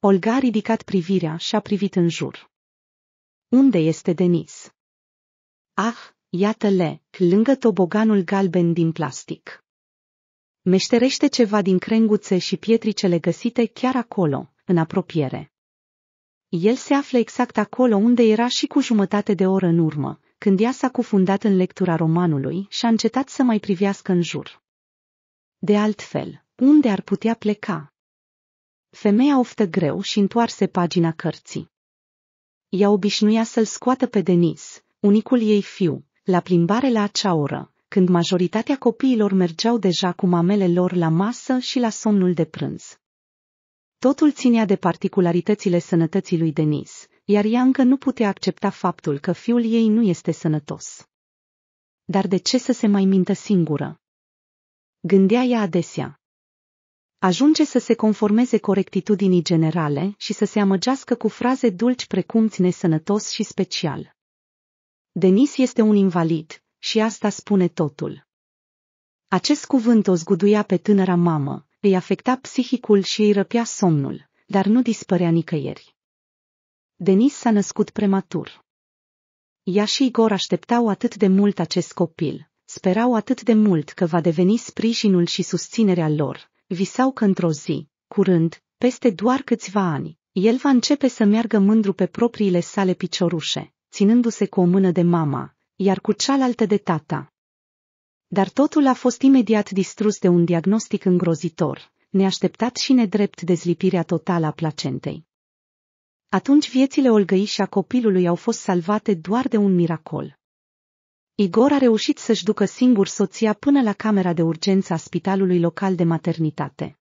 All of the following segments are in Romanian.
Olga a ridicat privirea și a privit în jur. Unde este Denis? Ah, iată-le, lângă toboganul galben din plastic. Meșterește ceva din crenguțe și pietricele găsite chiar acolo, în apropiere. El se află exact acolo unde era și cu jumătate de oră în urmă, când ea s-a cufundat în lectura romanului și a încetat să mai privească în jur. De altfel, unde ar putea pleca? Femeia oftă greu și întoarse pagina cărții. Ea obișnuia să-l scoată pe Denis, unicul ei fiu, la plimbare la acea oră, când majoritatea copiilor mergeau deja cu mamele lor la masă și la somnul de prânz. Totul ținea de particularitățile sănătății lui Denis, iar ea încă nu putea accepta faptul că fiul ei nu este sănătos. Dar de ce să se mai mintă singură? Gândea ea adesea. Ajunge să se conformeze corectitudinii generale și să se amăgească cu fraze dulci precum ține sănătos și special. Denis este un invalid și asta spune totul. Acest cuvânt o zguduia pe tânăra mamă, îi afecta psihicul și îi răpea somnul, dar nu dispărea nicăieri. Denis s-a născut prematur. Ea și Igor așteptau atât de mult acest copil, sperau atât de mult că va deveni sprijinul și susținerea lor, visau că într-o zi, curând, peste doar câțiva ani, el va începe să meargă mândru pe propriile sale piciorușe, ținându-se cu o mână de mama, iar cu cealaltă de tata. Dar totul a fost imediat distrus de un diagnostic îngrozitor, neașteptat și nedrept dezlipirea totală a placentei. Atunci viețile Olgăi și a copilului au fost salvate doar de un miracol. Igor a reușit să-și ducă singur soția până la camera de urgență a spitalului local de maternitate.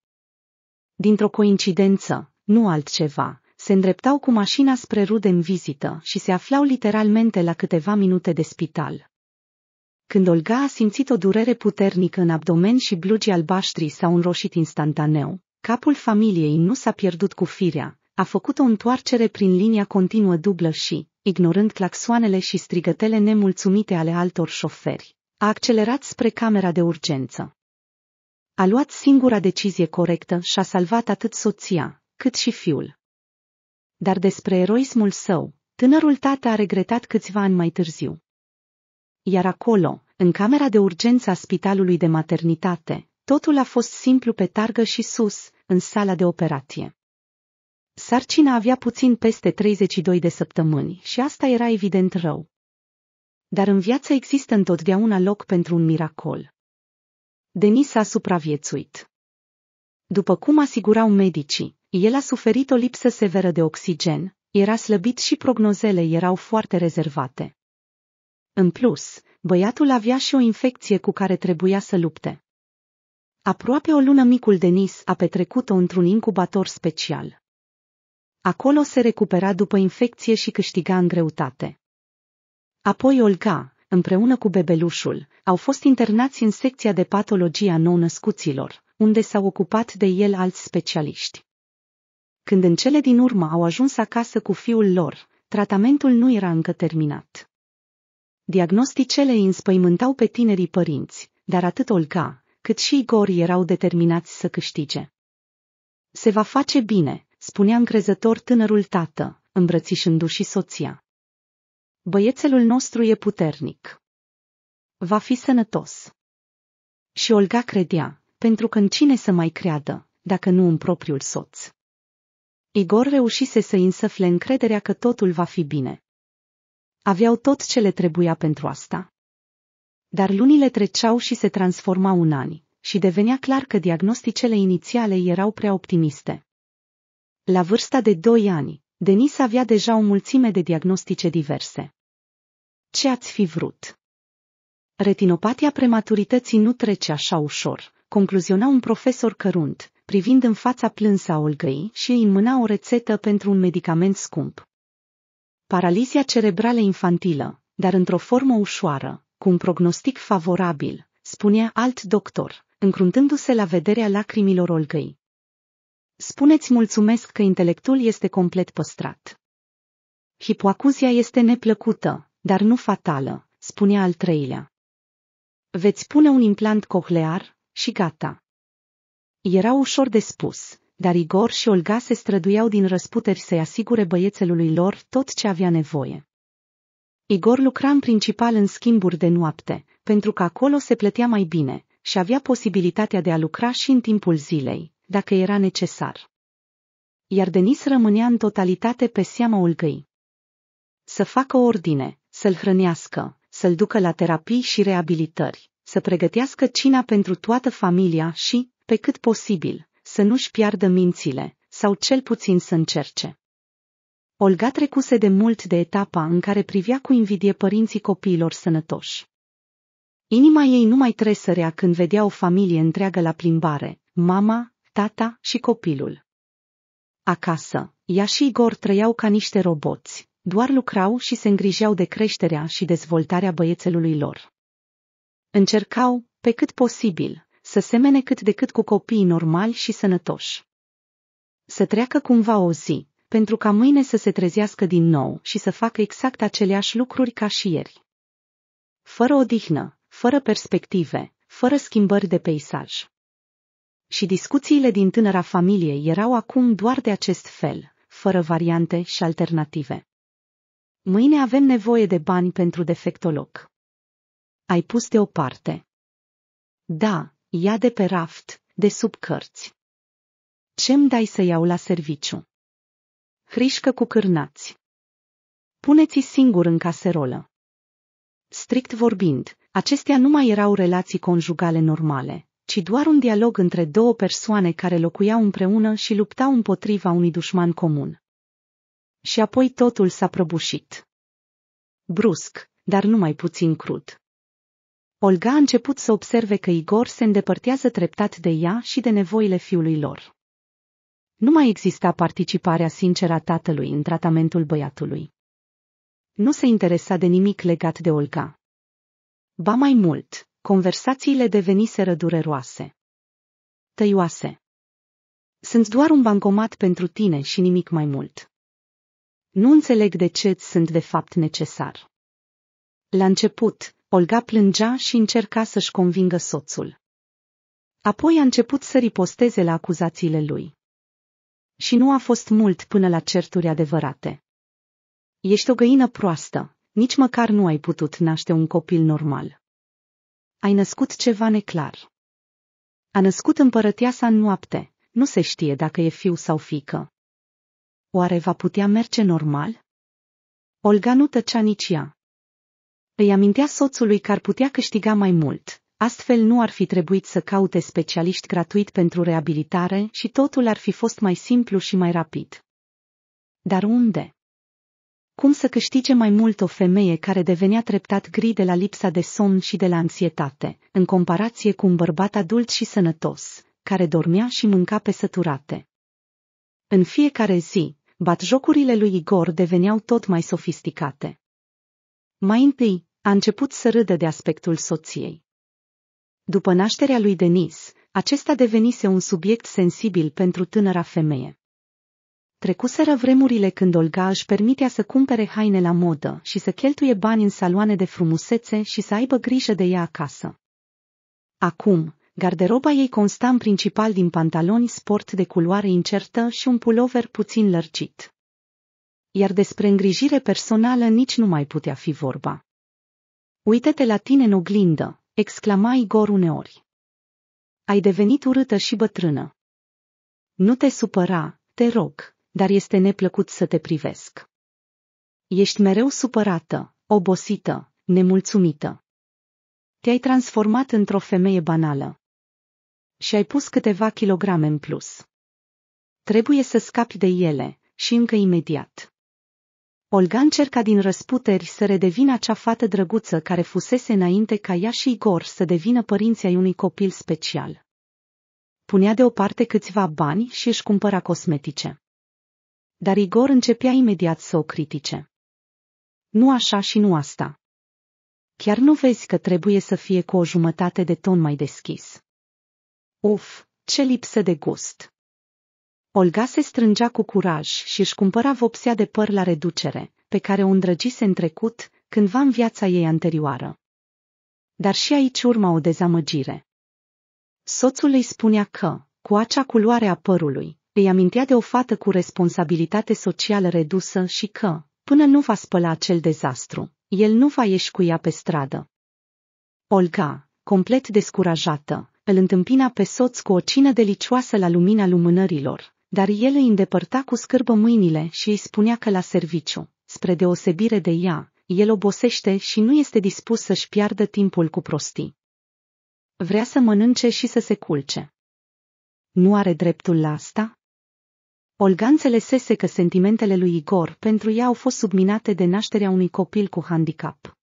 Dintr-o coincidență, nu altceva, se îndreptau cu mașina spre rude în vizită și se aflau literalmente la câteva minute de spital. Când Olga a simțit o durere puternică în abdomen și blugii albaștri s-au înroșit instantaneu, capul familiei nu s-a pierdut cu firea, a făcut o întoarcere prin linia continuă dublă și, ignorând claxoanele și strigătele nemulțumite ale altor șoferi. A accelerat spre camera de urgență. A luat singura decizie corectă și a salvat atât soția, cât și fiul. Dar despre eroismul său, tânărul tată a regretat câțiva ani mai târziu. Iar acolo, în camera de urgență a spitalului de maternitate, totul a fost simplu pe targă și sus, în sala de operație. Sarcina avea puțin peste 32 de săptămâni și asta era evident rău. Dar în viață există întotdeauna loc pentru un miracol. Denis a supraviețuit. După cum asigurau medicii, el a suferit o lipsă severă de oxigen, era slăbit și prognozele erau foarte rezervate. În plus, băiatul avea și o infecție cu care trebuia să lupte. Aproape o lună micul Denis a petrecut-o într-un incubator special. Acolo se recupera după infecție și câștiga în greutate. Apoi Olga, împreună cu bebelușul, au fost internați în secția de patologie a nou-născuților, unde s-au ocupat de el alți specialiști. Când în cele din urmă au ajuns acasă cu fiul lor, tratamentul nu era încă terminat. Diagnosticele îi înspăimântau pe tinerii părinți, dar atât Olga, cât și Igor erau determinați să câștige. Se va face bine, spunea încrezător tânărul tată, îmbrățișându-și soția. Băiețelul nostru e puternic. Va fi sănătos. Și Olga credea, pentru că în cine să mai creadă, dacă nu în propriul soț. Igor reușise să însăfle încrederea că totul va fi bine. Aveau tot ce le trebuia pentru asta. Dar lunile treceau și se transformau în ani, și devenea clar că diagnosticele inițiale erau prea optimiste. La vârsta de 2 ani, Denis avea deja o mulțime de diagnostice diverse. Ce ați fi vrut? Retinopatia prematurității nu trece așa ușor, concluziona un profesor cărunt, privind în fața plânsa Olgăi și îi mâna o rețetă pentru un medicament scump. Paralizia cerebrală infantilă, dar într-o formă ușoară, cu un prognostic favorabil, spunea alt doctor, încruntându-se la vederea lacrimilor Olgăi. Spuneți mulțumesc că intelectul este complet păstrat. Hipoacuzia este neplăcută, dar nu fatală, spunea al treilea. Veți pune un implant cochlear și gata. Era ușor de spus, dar Igor și Olga se străduiau din răsputeri să-i asigure băiețelului lor tot ce avea nevoie. Igor lucra în principal în schimburi de noapte, pentru că acolo se plătea mai bine și avea posibilitatea de a lucra și în timpul zilei, dacă era necesar. Iar Denis rămânea în totalitate pe seama Olgăi. Să facă ordine, să-l hrănească, să-l ducă la terapii și reabilitări, să pregătească cina pentru toată familia și, pe cât posibil, să nu-și piardă mințile, sau cel puțin să încerce. Olga trecuse de mult de etapa în care privea cu invidie părinții copiilor sănătoși. Inima ei nu mai tresărea când vedea o familie întreagă la plimbare, mama, tata și copilul. Acasă, ea și Igor trăiau ca niște roboți, doar lucrau și se îngrijeau de creșterea și dezvoltarea băiețelului lor. Încercau, pe cât posibil, să semene cât de cât cu copiii normali și sănătoși. Să treacă cumva o zi, pentru ca mâine să se trezească din nou și să facă exact aceleași lucruri ca și ieri. Fără odihnă, fără perspective, fără schimbări de peisaj. Și discuțiile din tânăra familie erau acum doar de acest fel, fără variante și alternative. Mâine avem nevoie de bani pentru defectoloc. Ai pus deoparte. Da, ia de pe raft, de sub cărți. Ce-mi dai să iau la serviciu? Hrișcă cu cârnați. Puneți-i singur în caserolă. Strict vorbind, acestea nu mai erau relații conjugale normale, ci doar un dialog între două persoane care locuiau împreună și luptau împotriva unui dușman comun. Și apoi totul s-a prăbușit. Brusc, dar numai puțin crud. Olga a început să observe că Igor se îndepărtează treptat de ea și de nevoile fiului lor. Nu mai exista participarea sinceră a tatălui în tratamentul băiatului. Nu se interesa de nimic legat de Olga. Ba mai mult, Conversațiile deveniseră dureroase. Tăioase. Sunt doar un bancomat pentru tine și nimic mai mult. Nu înțeleg de ce îți sunt de fapt necesar. La început, Olga plângea și încerca să-și convingă soțul. Apoi a început să riposteze la acuzațiile lui. Și nu a fost mult până la certuri adevărate. Ești o găină proastă, nici măcar nu ai putut naște un copil normal. Ai născut ceva neclar. A născut împărătia sa în noapte, nu se știe dacă e fiu sau fică. Oare va putea merge normal? Olga nu tăcea nici ea. Îi amintea soțului că ar putea câștiga mai mult, astfel nu ar fi trebuit să caute specialiști gratuit pentru reabilitare și totul ar fi fost mai simplu și mai rapid. Dar unde? Cum să câștige mai mult o femeie care devenea treptat gri de la lipsa de somn și de la anxietate, în comparație cu un bărbat adult și sănătos, care dormea și mânca pe săturate. În fiecare zi, batjocurile lui Igor deveneau tot mai sofisticate. Mai întâi, a început să râdă de aspectul soției. După nașterea lui Denis, acesta devenise un subiect sensibil pentru tânăra femeie. Trecuseră vremurile când Olga își permitea să cumpere haine la modă și să cheltuie bani în saloane de frumusețe și să aibă grijă de ea acasă. Acum, garderoba ei consta în principal din pantaloni sport de culoare incertă și un pulover puțin lărgit. Iar despre îngrijire personală nici nu mai putea fi vorba. Uită-te la tine în oglindă, exclama Igor uneori. Ai devenit urâtă și bătrână. Nu te supăra, te rog dar este neplăcut să te privesc. Ești mereu supărată, obosită, nemulțumită. Te-ai transformat într-o femeie banală. Și ai pus câteva kilograme în plus. Trebuie să scapi de ele, și încă imediat. Olga încerca din răsputeri să redevină acea fată drăguță care fusese înainte ca ea și Igor să devină părinții ai unui copil special. Punea deoparte câțiva bani și își cumpăra cosmetice. Dar Igor începea imediat să o critique. Nu așa și nu asta. Chiar nu vezi că trebuie să fie cu o jumătate de ton mai deschis. Uf, ce lipsă de gust! Olga se strângea cu curaj și își cumpăra vopsea de păr la reducere, pe care o îndrăgise în trecut, cândva în viața ei anterioară. Dar și aici urma o dezamăgire. Soțul îi spunea că, cu acea culoare a părului, îi amintea de o fată cu responsabilitate socială redusă și că, până nu va spăla acel dezastru, el nu va ieși cu ea pe stradă. Olga, complet descurajată, îl întâmpina pe soț cu o cină delicioasă la lumina lumânărilor, dar el îi îndepărta cu scârbă mâinile și îi spunea că la serviciu, spre deosebire de ea, el obosește și nu este dispus să-și piardă timpul cu prostii. Vrea să mănânce și să se culce. Nu are dreptul la asta? Olga înțelesese că sentimentele lui Igor pentru ea au fost subminate de nașterea unui copil cu handicap.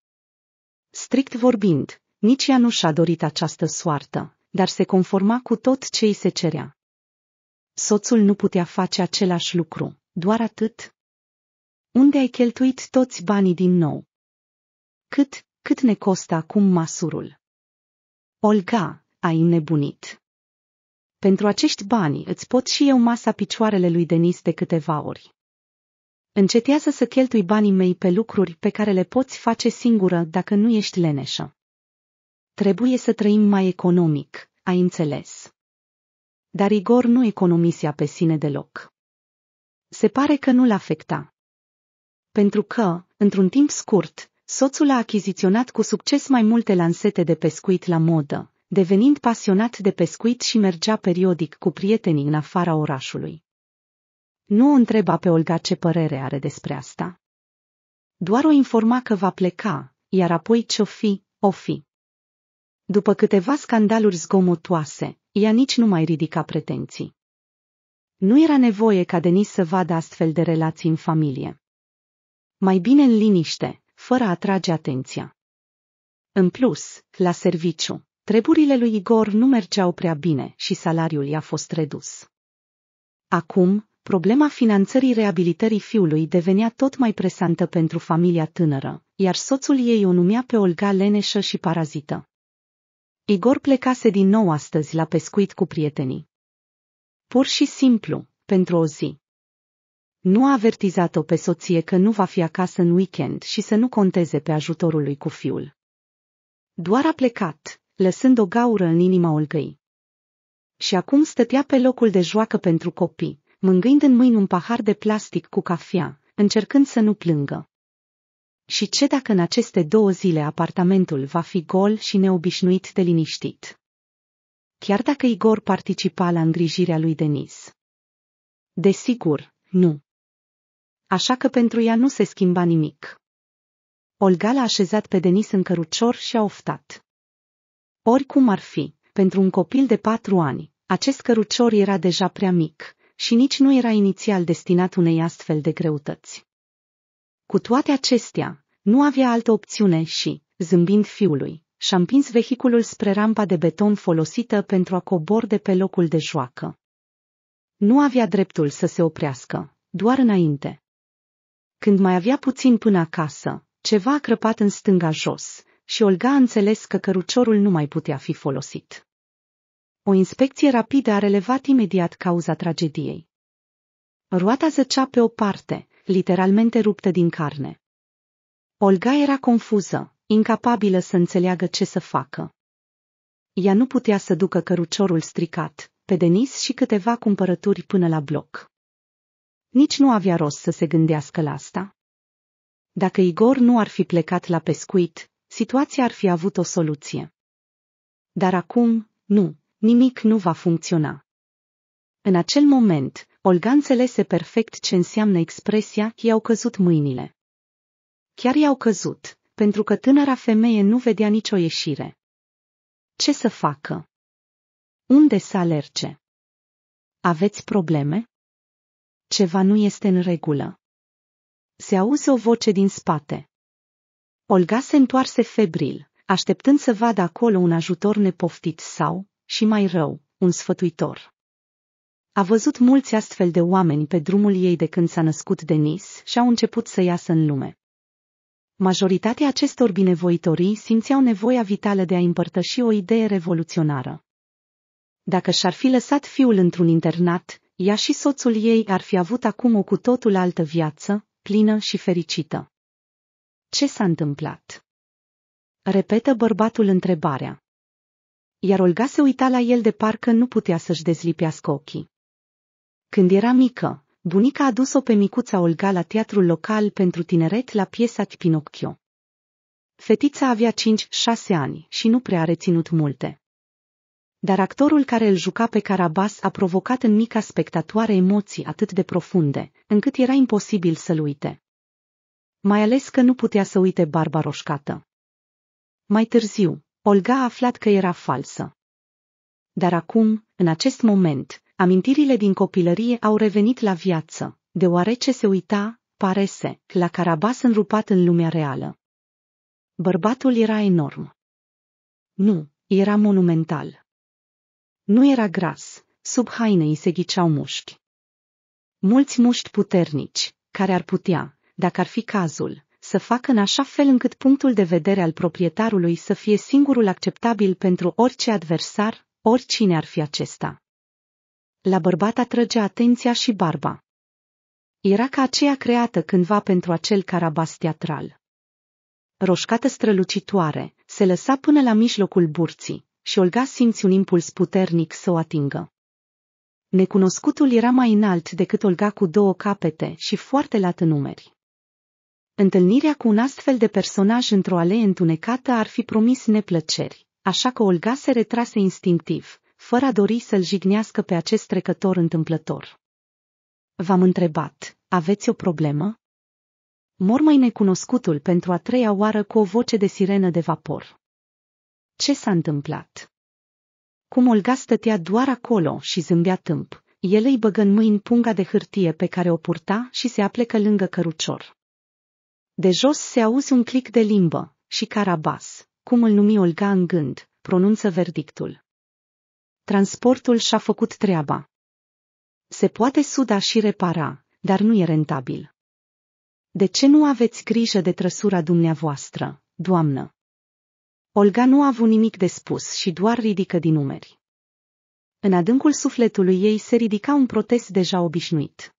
Strict vorbind, nici ea nu și-a dorit această soartă, dar se conforma cu tot ce îi se cerea. Soțul nu putea face același lucru, doar atât. Unde ai cheltuit toți banii din nou? Cât, cât ne costă acum masurul? Olga, ai înnebunit pentru acești bani îți pot și eu masa picioarele lui Denis de câteva ori. Încetează să cheltui banii mei pe lucruri pe care le poți face singură dacă nu ești leneșă. Trebuie să trăim mai economic, ai înțeles. Dar Igor nu economisea pe sine deloc. Se pare că nu-l afecta. Pentru că, într-un timp scurt, soțul a achiziționat cu succes mai multe lansete de pescuit la modă, devenind pasionat de pescuit și mergea periodic cu prietenii în afara orașului. Nu o întreba pe Olga ce părere are despre asta. Doar o informa că va pleca, iar apoi ce-o fi, o fi. După câteva scandaluri zgomotoase, ea nici nu mai ridica pretenții. Nu era nevoie ca Denis să vadă astfel de relații în familie. Mai bine în liniște, fără a atrage atenția. În plus, la serviciu. Treburile lui Igor nu mergeau prea bine și salariul i-a fost redus. Acum, problema finanțării reabilitării fiului devenea tot mai presantă pentru familia tânără, iar soțul ei o numea pe Olga leneșă și parazită. Igor plecase din nou astăzi la pescuit cu prietenii. Pur și simplu, pentru o zi. Nu a avertizat-o pe soție că nu va fi acasă în weekend și să nu conteze pe ajutorul lui cu fiul. Doar a plecat, lăsând o gaură în inima Olgăi. Și acum stătea pe locul de joacă pentru copii, mângâind în mâini un pahar de plastic cu cafea, încercând să nu plângă. Și ce dacă în aceste două zile apartamentul va fi gol și neobișnuit de liniștit? Chiar dacă Igor participa la îngrijirea lui Denis. Desigur, nu. Așa că pentru ea nu se schimba nimic. Olga l-a așezat pe Denis în cărucior și a oftat. Oricum ar fi, pentru un copil de patru ani, acest cărucior era deja prea mic și nici nu era inițial destinat unei astfel de greutăți. Cu toate acestea, nu avea altă opțiune și, zâmbind fiului, și-a împins vehiculul spre rampa de beton folosită pentru a cobor de pe locul de joacă. Nu avea dreptul să se oprească, doar înainte. Când mai avea puțin până acasă, ceva a crăpat în stânga jos, și Olga a înțeles că căruciorul nu mai putea fi folosit. O inspecție rapidă a relevat imediat cauza tragediei. Roata zăcea pe o parte, literalmente ruptă din carne. Olga era confuză, incapabilă să înțeleagă ce să facă. Ea nu putea să ducă căruciorul stricat, pe Denis și câteva cumpărături până la bloc. Nici nu avea rost să se gândească la asta. Dacă Igor nu ar fi plecat la pescuit, situația ar fi avut o soluție. Dar acum, nu, nimic nu va funcționa. În acel moment, Olga înțelese perfect ce înseamnă expresia i-au căzut mâinile. Chiar i-au căzut, pentru că tânăra femeie nu vedea nicio ieșire. Ce să facă? Unde să alerge? Aveți probleme? Ceva nu este în regulă. Se auzi o voce din spate. Olga se întoarse febril, așteptând să vadă acolo un ajutor nepoftit sau, și mai rău, un sfătuitor. A văzut mulți astfel de oameni pe drumul ei de când s-a născut Denis și au început să iasă în lume. Majoritatea acestor binevoitorii simțeau nevoia vitală de a împărtăși o idee revoluționară. Dacă și-ar fi lăsat fiul într-un internat, ea și soțul ei ar fi avut acum o cu totul altă viață, plină și fericită. Ce s-a întâmplat? Repetă bărbatul întrebarea. Iar Olga se uita la el de parcă nu putea să-și dezlipească ochii. Când era mică, bunica a dus-o pe micuța Olga la teatrul local pentru tineret la piesa Pinocchio. Fetița avea 5-6 ani și nu prea a reținut multe. Dar actorul care îl juca pe Carabas a provocat în mica spectatoare emoții atât de profunde, încât era imposibil să-l uite mai ales că nu putea să uite barba roșcată. Mai târziu, Olga a aflat că era falsă. Dar acum, în acest moment, amintirile din copilărie au revenit la viață, deoarece se uita, pare la Carabas înrupat în lumea reală. Bărbatul era enorm. Nu, era monumental. Nu era gras, sub haine îi se ghiceau mușchi. Mulți mușchi puternici, care ar putea, dacă ar fi cazul, să facă în așa fel încât punctul de vedere al proprietarului să fie singurul acceptabil pentru orice adversar, oricine ar fi acesta. La bărbat atrage atenția și barba. Era ca aceea creată cândva pentru acel carabas teatral. Roșcată strălucitoare, se lăsa până la mijlocul burții și Olga simți un impuls puternic să o atingă. Necunoscutul era mai înalt decât Olga cu două capete și foarte lat în umeri. Întâlnirea cu un astfel de personaj într-o alee întunecată ar fi promis neplăceri, așa că Olga se retrase instinctiv, fără a dori să-l jignească pe acest trecător întâmplător. V-am întrebat, aveți o problemă? Mormăi necunoscutul pentru a treia oară cu o voce de sirenă de vapor. Ce s-a întâmplat? Cum Olga stătea doar acolo și zâmbea tâmp, el îi băgă în mâini punga de hârtie pe care o purta și se aplecă lângă cărucior. De jos se auzi un clic de limbă și Carabas, cum îl numi Olga în gând, pronunță verdictul. Transportul și-a făcut treaba. Se poate suda și repara, dar nu e rentabil. De ce nu aveți grijă de trăsura dumneavoastră, doamnă? Olga nu a avut nimic de spus și doar ridică din umeri. În adâncul sufletului ei se ridica un protest deja obișnuit.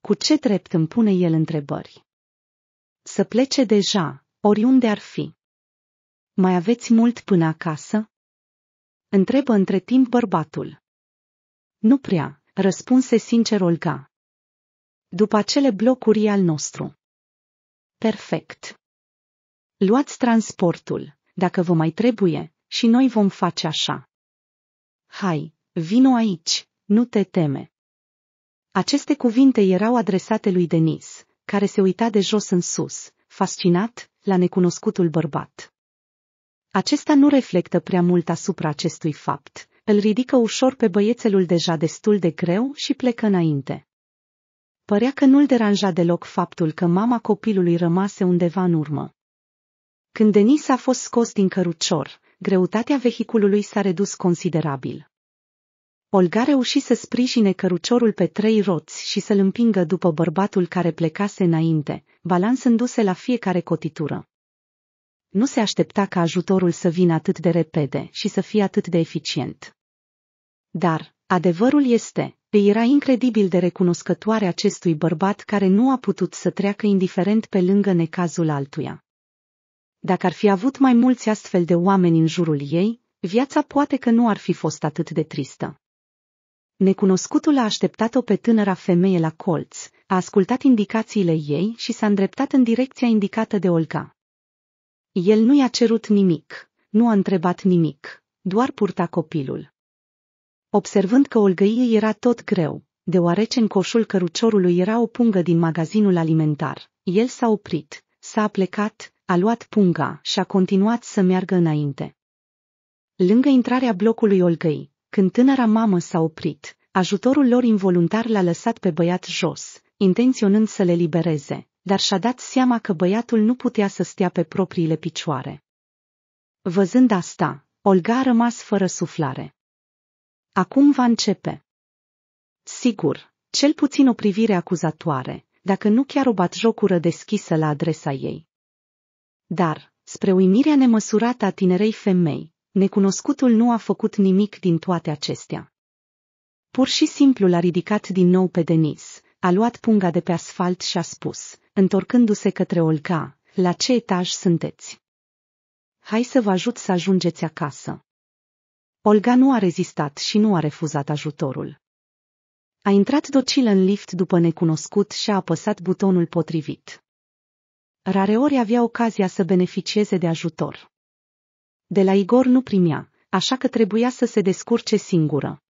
Cu ce drept îmi pune el întrebări? Să plece deja, oriunde ar fi. Mai aveți mult până acasă? Întrebă între timp bărbatul. Nu prea, răspunse sincer Olga. După acele blocuri al nostru. Perfect. Luați transportul, dacă vă mai trebuie, și noi vom face așa. Hai, vino aici, nu te teme. Aceste cuvinte erau adresate lui Denis, care se uita de jos în sus, fascinat, la necunoscutul bărbat. Acesta nu reflectă prea mult asupra acestui fapt, îl ridică ușor pe băiețelul deja destul de greu și plecă înainte. Părea că nu-l deranja deloc faptul că mama copilului rămase undeva în urmă. Când Denis a fost scos din cărucior, greutatea vehiculului s-a redus considerabil. Olga reuși să sprijine căruciorul pe trei roți și să-l împingă după bărbatul care plecase înainte, balansându-se la fiecare cotitură. Nu se aștepta ca ajutorul să vină atât de repede și să fie atât de eficient. Dar, adevărul este, îi era incredibil de recunoscătoare acestui bărbat care nu a putut să treacă indiferent pe lângă necazul altuia. Dacă ar fi avut mai mulți astfel de oameni în jurul ei, viața poate că nu ar fi fost atât de tristă. Necunoscutul a așteptat-o pe tânăra femeie la colț, a ascultat indicațiile ei și s-a îndreptat în direcția indicată de Olga. El nu i-a cerut nimic, nu a întrebat nimic, doar purta copilul. Observând că Olgăie era tot greu, deoarece în coșul căruciorului era o pungă din magazinul alimentar, el s-a oprit, s-a plecat, a luat punga și a continuat să meargă înainte. Lângă intrarea blocului Olgăi, când tânăra mamă s-a oprit, ajutorul lor involuntar l-a lăsat pe băiat jos, intenționând să le libereze, dar și-a dat seama că băiatul nu putea să stea pe propriile picioare. Văzând asta, Olga a rămas fără suflare. Acum va începe. Sigur, cel puțin o privire acuzatoare, dacă nu chiar o batjocură deschisă la adresa ei. Dar, spre uimirea nemăsurată a tinerei femei, Necunoscutul nu a făcut nimic din toate acestea. Pur și simplu l-a ridicat din nou pe Denis, a luat punga de pe asfalt și a spus, întorcându-se către Olga, la ce etaj sunteți? Hai să vă ajut să ajungeți acasă. Olga nu a rezistat și nu a refuzat ajutorul. A intrat docil în lift după necunoscut și a apăsat butonul potrivit. Rareori avea ocazia să beneficieze de ajutor. De la Igor nu primea, așa că trebuia să se descurce singură.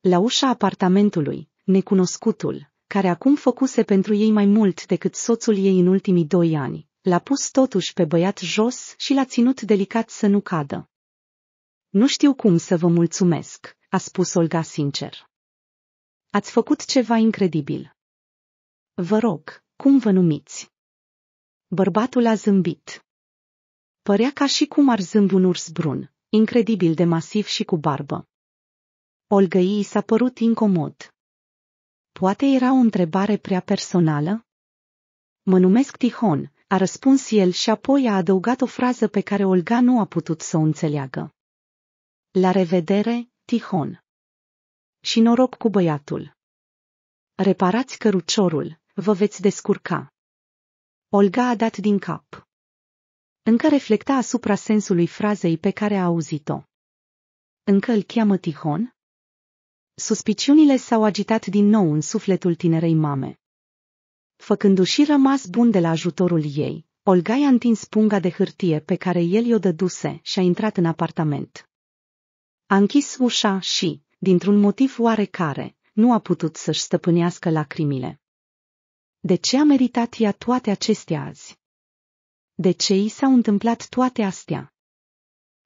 La ușa apartamentului, necunoscutul, care acum făcuse pentru ei mai mult decât soțul ei în ultimii doi ani, l-a pus totuși pe băiat jos și l-a ținut delicat să nu cadă. Nu știu cum să vă mulțumesc, a spus Olga sincer. Ați făcut ceva incredibil. Vă rog, cum vă numiți? Bărbatul a zâmbit. Părea ca și cum ar zâmb un urs brun, incredibil de masiv și cu barbă. Olgăii s-a părut incomod. Poate era o întrebare prea personală? Mă numesc Tihon, a răspuns el și apoi a adăugat o frază pe care Olga nu a putut să o înțeleagă. La revedere, Tihon. Și noroc cu băiatul. Reparați căruciorul, vă veți descurca. Olga a dat din cap încă reflecta asupra sensului frazei pe care a auzit-o. Încă îl cheamă Tihon? Suspiciunile s-au agitat din nou în sufletul tinerei mame. Făcându-și rămas bun de la ajutorul ei, Olga i-a întins punga de hârtie pe care el i-o dăduse și a intrat în apartament. A închis ușa și, dintr-un motiv oarecare, nu a putut să-și stăpânească lacrimile. De ce a meritat ea toate acestea azi? De ce i s-au întâmplat toate astea?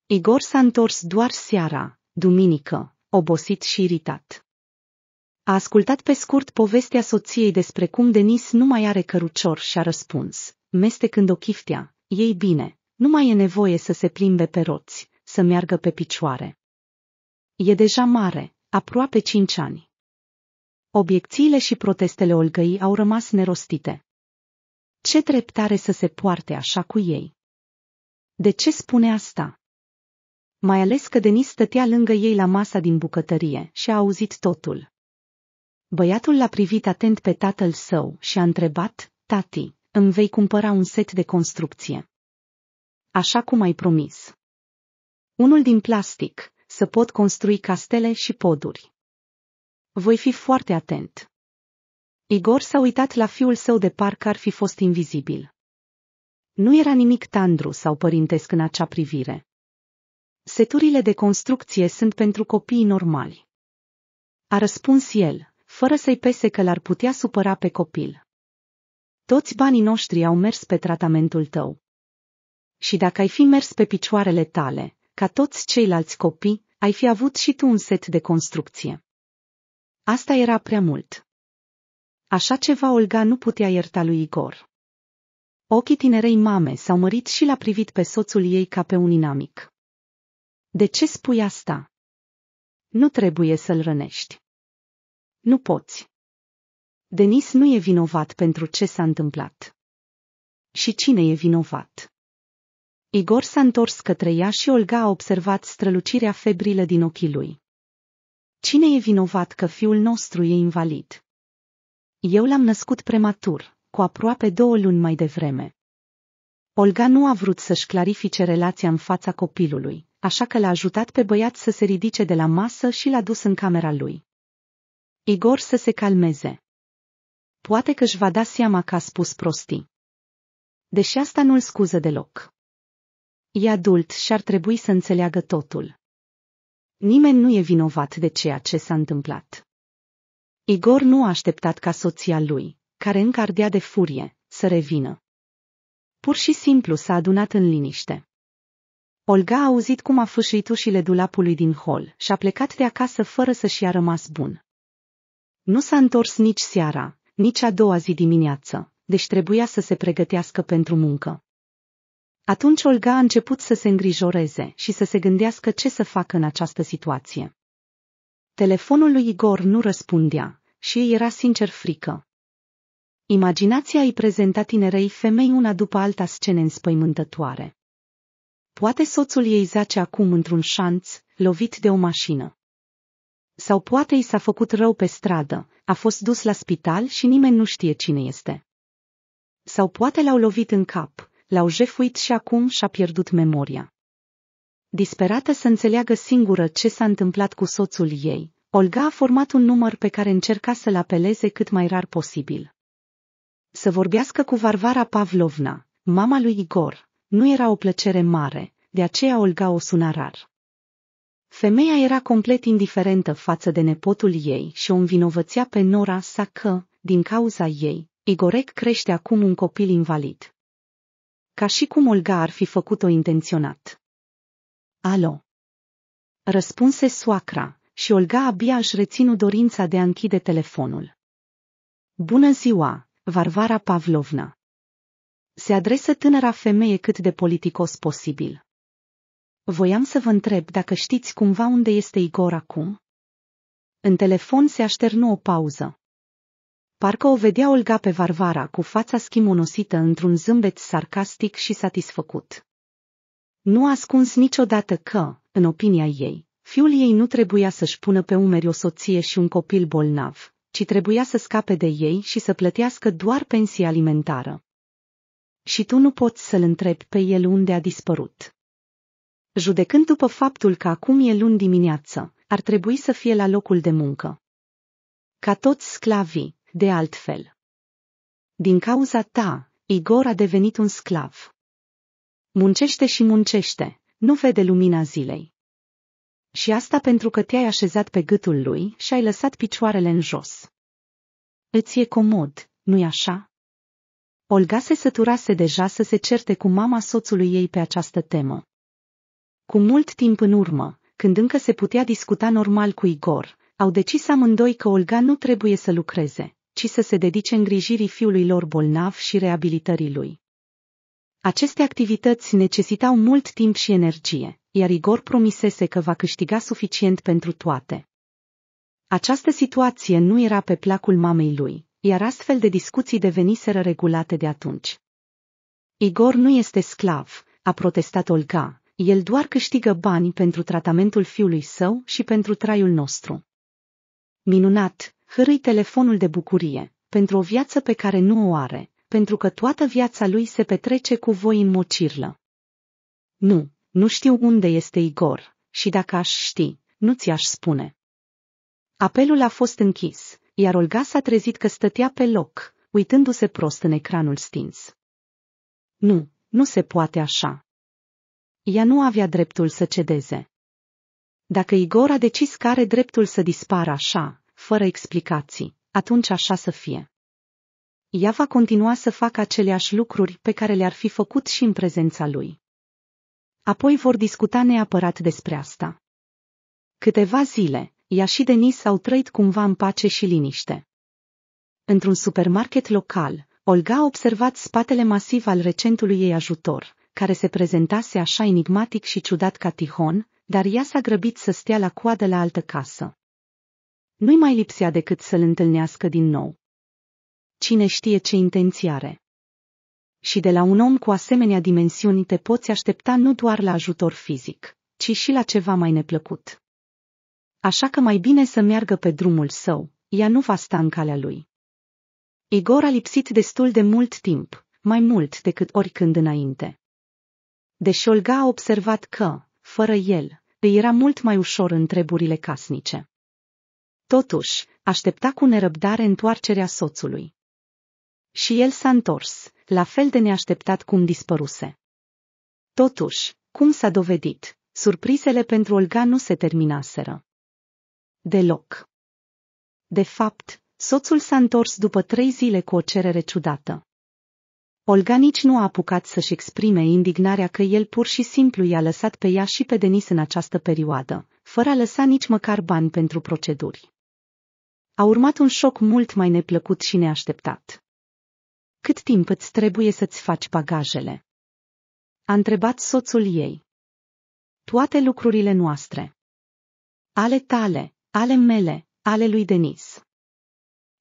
Igor s-a întors doar seara, duminică, obosit și iritat. A ascultat pe scurt povestea soției despre cum Denis nu mai are cărucior și a răspuns, mestecând o chiftea, ei bine, nu mai e nevoie să se plimbe pe roți, să meargă pe picioare. E deja mare, aproape cinci ani. Obiecțiile și protestele Olgăi au rămas nerostite. Ce dreptare să se poarte așa cu ei? De ce spune asta? Mai ales că Denis stătea lângă ei la masa din bucătărie și a auzit totul. Băiatul l-a privit atent pe tatăl său și a întrebat, tati, îmi vei cumpăra un set de construcție. Așa cum ai promis. Unul din plastic, să pot construi castele și poduri. Voi fi foarte atent. Igor s-a uitat la fiul său de parcă ar fi fost invizibil. Nu era nimic tandru sau părintesc în acea privire. Seturile de construcție sunt pentru copiii normali. A răspuns el, fără să-i pese că l-ar putea supăra pe copil. Toți banii noștri au mers pe tratamentul tău. Și dacă ai fi mers pe picioarele tale, ca toți ceilalți copii, ai fi avut și tu un set de construcție. Asta era prea mult. Așa ceva Olga nu putea ierta lui Igor. Ochii tinerei mame s-au mărit și l-a privit pe soțul ei ca pe un inamic. De ce spui asta? Nu trebuie să-l rănești. Nu poți. Denis nu e vinovat pentru ce s-a întâmplat. Și cine e vinovat? Igor s-a întors către ea și Olga a observat strălucirea febrilă din ochii lui. Cine e vinovat că fiul nostru e invalid? Eu l-am născut prematur, cu aproape două luni mai devreme. Olga nu a vrut să-și clarifice relația în fața copilului, așa că l-a ajutat pe băiat să se ridice de la masă și l-a dus în camera lui. Igor să se calmeze. Poate că își va da seama că a spus prostii. Deși asta nu-l scuză deloc. E adult și ar trebui să înțeleagă totul. Nimeni nu e vinovat de ceea ce s-a întâmplat. Igor nu a așteptat ca soția lui, care încă ardea de furie, să revină. Pur și simplu s-a adunat în liniște. Olga a auzit cum a fâșit ușile dulapului din hol și a plecat de acasă fără să-și a rămas bun. Nu s-a întors nici seara, nici a doua zi dimineață, deci trebuia să se pregătească pentru muncă. Atunci Olga a început să se îngrijoreze și să se gândească ce să facă în această situație. Telefonul lui Igor nu răspundea și ei era sincer frică. Imaginația îi prezenta tinerei femei una după alta scene înspăimântătoare. Poate soțul ei zace acum într-un șanț, lovit de o mașină. Sau poate i s-a făcut rău pe stradă, a fost dus la spital și nimeni nu știe cine este. Sau poate l-au lovit în cap, l-au jefuit și acum și-a pierdut memoria. Disperată să înțeleagă singură ce s-a întâmplat cu soțul ei, Olga a format un număr pe care încerca să-l apeleze cât mai rar posibil. Să vorbească cu Varvara Pavlovna, mama lui Igor, nu era o plăcere mare, de aceea Olga o suna rar. Femeia era complet indiferentă față de nepotul ei și o învinovățea pe Nora sa că, din cauza ei, Igorec crește acum un copil invalid. Ca și cum Olga ar fi făcut-o intenționat. Alo! Răspunse soacra, și Olga abia își reținu dorința de a închide telefonul. Bună ziua, Varvara Pavlovna! Se adresă tânăra femeie cât de politicos posibil. Voiam să vă întreb dacă știți cumva unde este Igor acum? În telefon se așternu o pauză. Parcă o vedea Olga pe Varvara cu fața schimonosită într-un zâmbet sarcastic și satisfăcut. Nu a ascuns niciodată că, în opinia ei, Fiul ei nu trebuia să-și pună pe umeri o soție și un copil bolnav, ci trebuia să scape de ei și să plătească doar pensia alimentară. Și tu nu poți să-l întrebi pe el unde a dispărut. Judecând după faptul că acum e luni dimineață, ar trebui să fie la locul de muncă. Ca toți sclavii, de altfel. Din cauza ta, Igor a devenit un sclav. Muncește și muncește, nu vede lumina zilei. Și asta pentru că te-ai așezat pe gâtul lui și ai lăsat picioarele în jos. Îți e comod, nu-i așa? Olga se săturase deja să se certe cu mama soțului ei pe această temă. Cu mult timp în urmă, când încă se putea discuta normal cu Igor, au decis amândoi că Olga nu trebuie să lucreze, ci să se dedice îngrijirii fiului lor bolnav și reabilitării lui. Aceste activități necesitau mult timp și energie, iar Igor promisese că va câștiga suficient pentru toate. Această situație nu era pe placul mamei lui, iar astfel de discuții deveniseră regulate de atunci. Igor nu este sclav, a protestat Olga, el doar câștigă bani pentru tratamentul fiului său și pentru traiul nostru. Minunat, hârâi telefonul de bucurie, pentru o viață pe care nu o are, pentru că toată viața lui se petrece cu voi în mocirlă. Nu, nu știu unde este Igor, și dacă aș ști, nu ți-aș spune. Apelul a fost închis, iar Olga s-a trezit că stătea pe loc, uitându-se prost în ecranul stins. Nu, nu se poate așa. Ea nu avea dreptul să cedeze. Dacă Igor a decis că are dreptul să dispară așa, fără explicații, atunci așa să fie. Ea va continua să facă aceleași lucruri pe care le-ar fi făcut și în prezența lui. Apoi vor discuta neapărat despre asta. Câteva zile, ea și Denis au trăit cumva în pace și liniște. Într-un supermarket local, Olga a observat spatele masiv al recentului ei ajutor, care se prezentase așa enigmatic și ciudat ca Tihon, dar ea s-a grăbit să stea la coadă la altă casă. Nu-i mai lipsea decât să-l întâlnească din nou. Cine știe ce intenție are? și de la un om cu asemenea dimensiuni te poți aștepta nu doar la ajutor fizic, ci și la ceva mai neplăcut. Așa că mai bine să meargă pe drumul său, ea nu va sta în calea lui. Igor a lipsit destul de mult timp, mai mult decât oricând înainte. Deși Olga a observat că, fără el, îi era mult mai ușor în treburile casnice. Totuși, aștepta cu nerăbdare întoarcerea soțului. Și el s-a întors, la fel de neașteptat cum dispăruse. Totuși, cum s-a dovedit, surprizele pentru Olga nu se terminaseră. Deloc. De fapt, soțul s-a întors după trei zile cu o cerere ciudată. Olga nici nu a apucat să-și exprime indignarea că el pur și simplu i-a lăsat pe ea și pe Denis în această perioadă, fără a lăsa nici măcar bani pentru proceduri. A urmat un șoc mult mai neplăcut și neașteptat. Cât timp îți trebuie să-ți faci bagajele? A întrebat soțul ei. Toate lucrurile noastre. Ale tale, ale mele, ale lui Denis.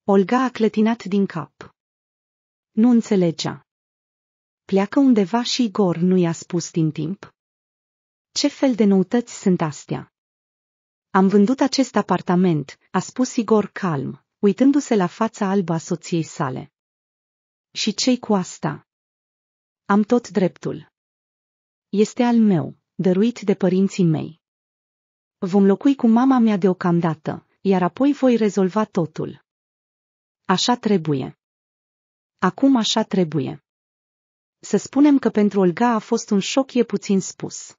Olga a clătinat din cap. Nu înțelegea. Pleacă undeva și Igor nu i-a spus din timp? Ce fel de noutăți sunt astea? Am vândut acest apartament, a spus Igor calm, uitându-se la fața albă a soției sale. Și cei cu asta? Am tot dreptul. Este al meu, dăruit de părinții mei. Vom locui cu mama mea deocamdată, iar apoi voi rezolva totul. Așa trebuie. Acum așa trebuie. Să spunem că pentru Olga a fost un șoc e puțin spus.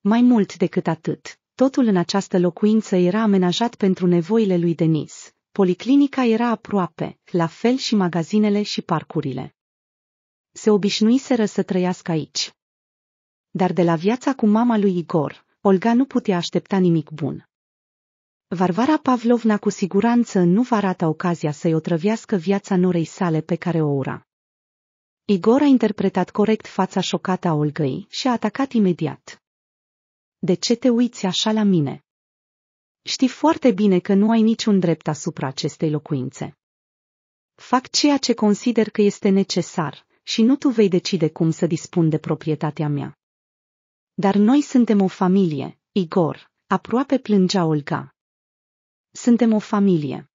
Mai mult decât atât, totul în această locuință era amenajat pentru nevoile lui Denis, Policlinica era aproape, la fel și magazinele și parcurile. Se obișnuiseră să trăiască aici. Dar de la viața cu mama lui Igor, Olga nu putea aștepta nimic bun. Varvara Pavlovna cu siguranță nu va rata ocazia să-i otrăvească viața norei sale pe care o ura. Igor a interpretat corect fața șocată a Olgăi și a atacat imediat. De ce te uiți așa la mine? Știi foarte bine că nu ai niciun drept asupra acestei locuințe. Fac ceea ce consider că este necesar și nu tu vei decide cum să dispun de proprietatea mea. Dar noi suntem o familie, Igor, aproape plângea Olga. Suntem o familie.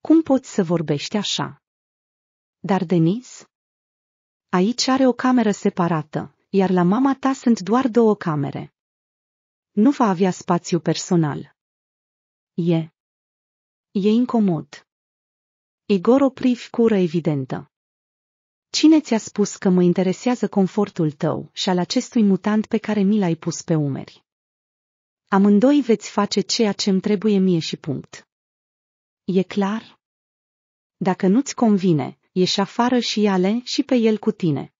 Cum poți să vorbești așa? Dar Denis? Aici are o cameră separată, iar la mama ta sunt doar două camere. Nu va avea spațiu personal. E. E incomod. Igor opri figură evidentă. Cine ți-a spus că mă interesează confortul tău și al acestui mutant pe care mi l-ai pus pe umeri? Amândoi veți face ceea ce îmi trebuie mie și punct. E clar? Dacă nu-ți convine, ieși afară și ale și pe el cu tine.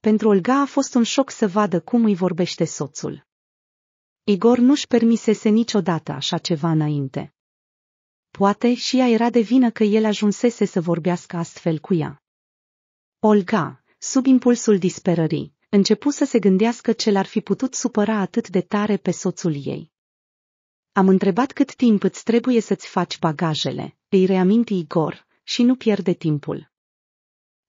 Pentru Olga a fost un șoc să vadă cum îi vorbește soțul. Igor nu-și permisese niciodată așa ceva înainte. Poate și ea era de vină că el ajunsese să vorbească astfel cu ea. Olga, sub impulsul disperării, începu să se gândească ce l-ar fi putut supăra atât de tare pe soțul ei. Am întrebat cât timp îți trebuie să-ți faci bagajele, îi reaminti Igor, și nu pierde timpul.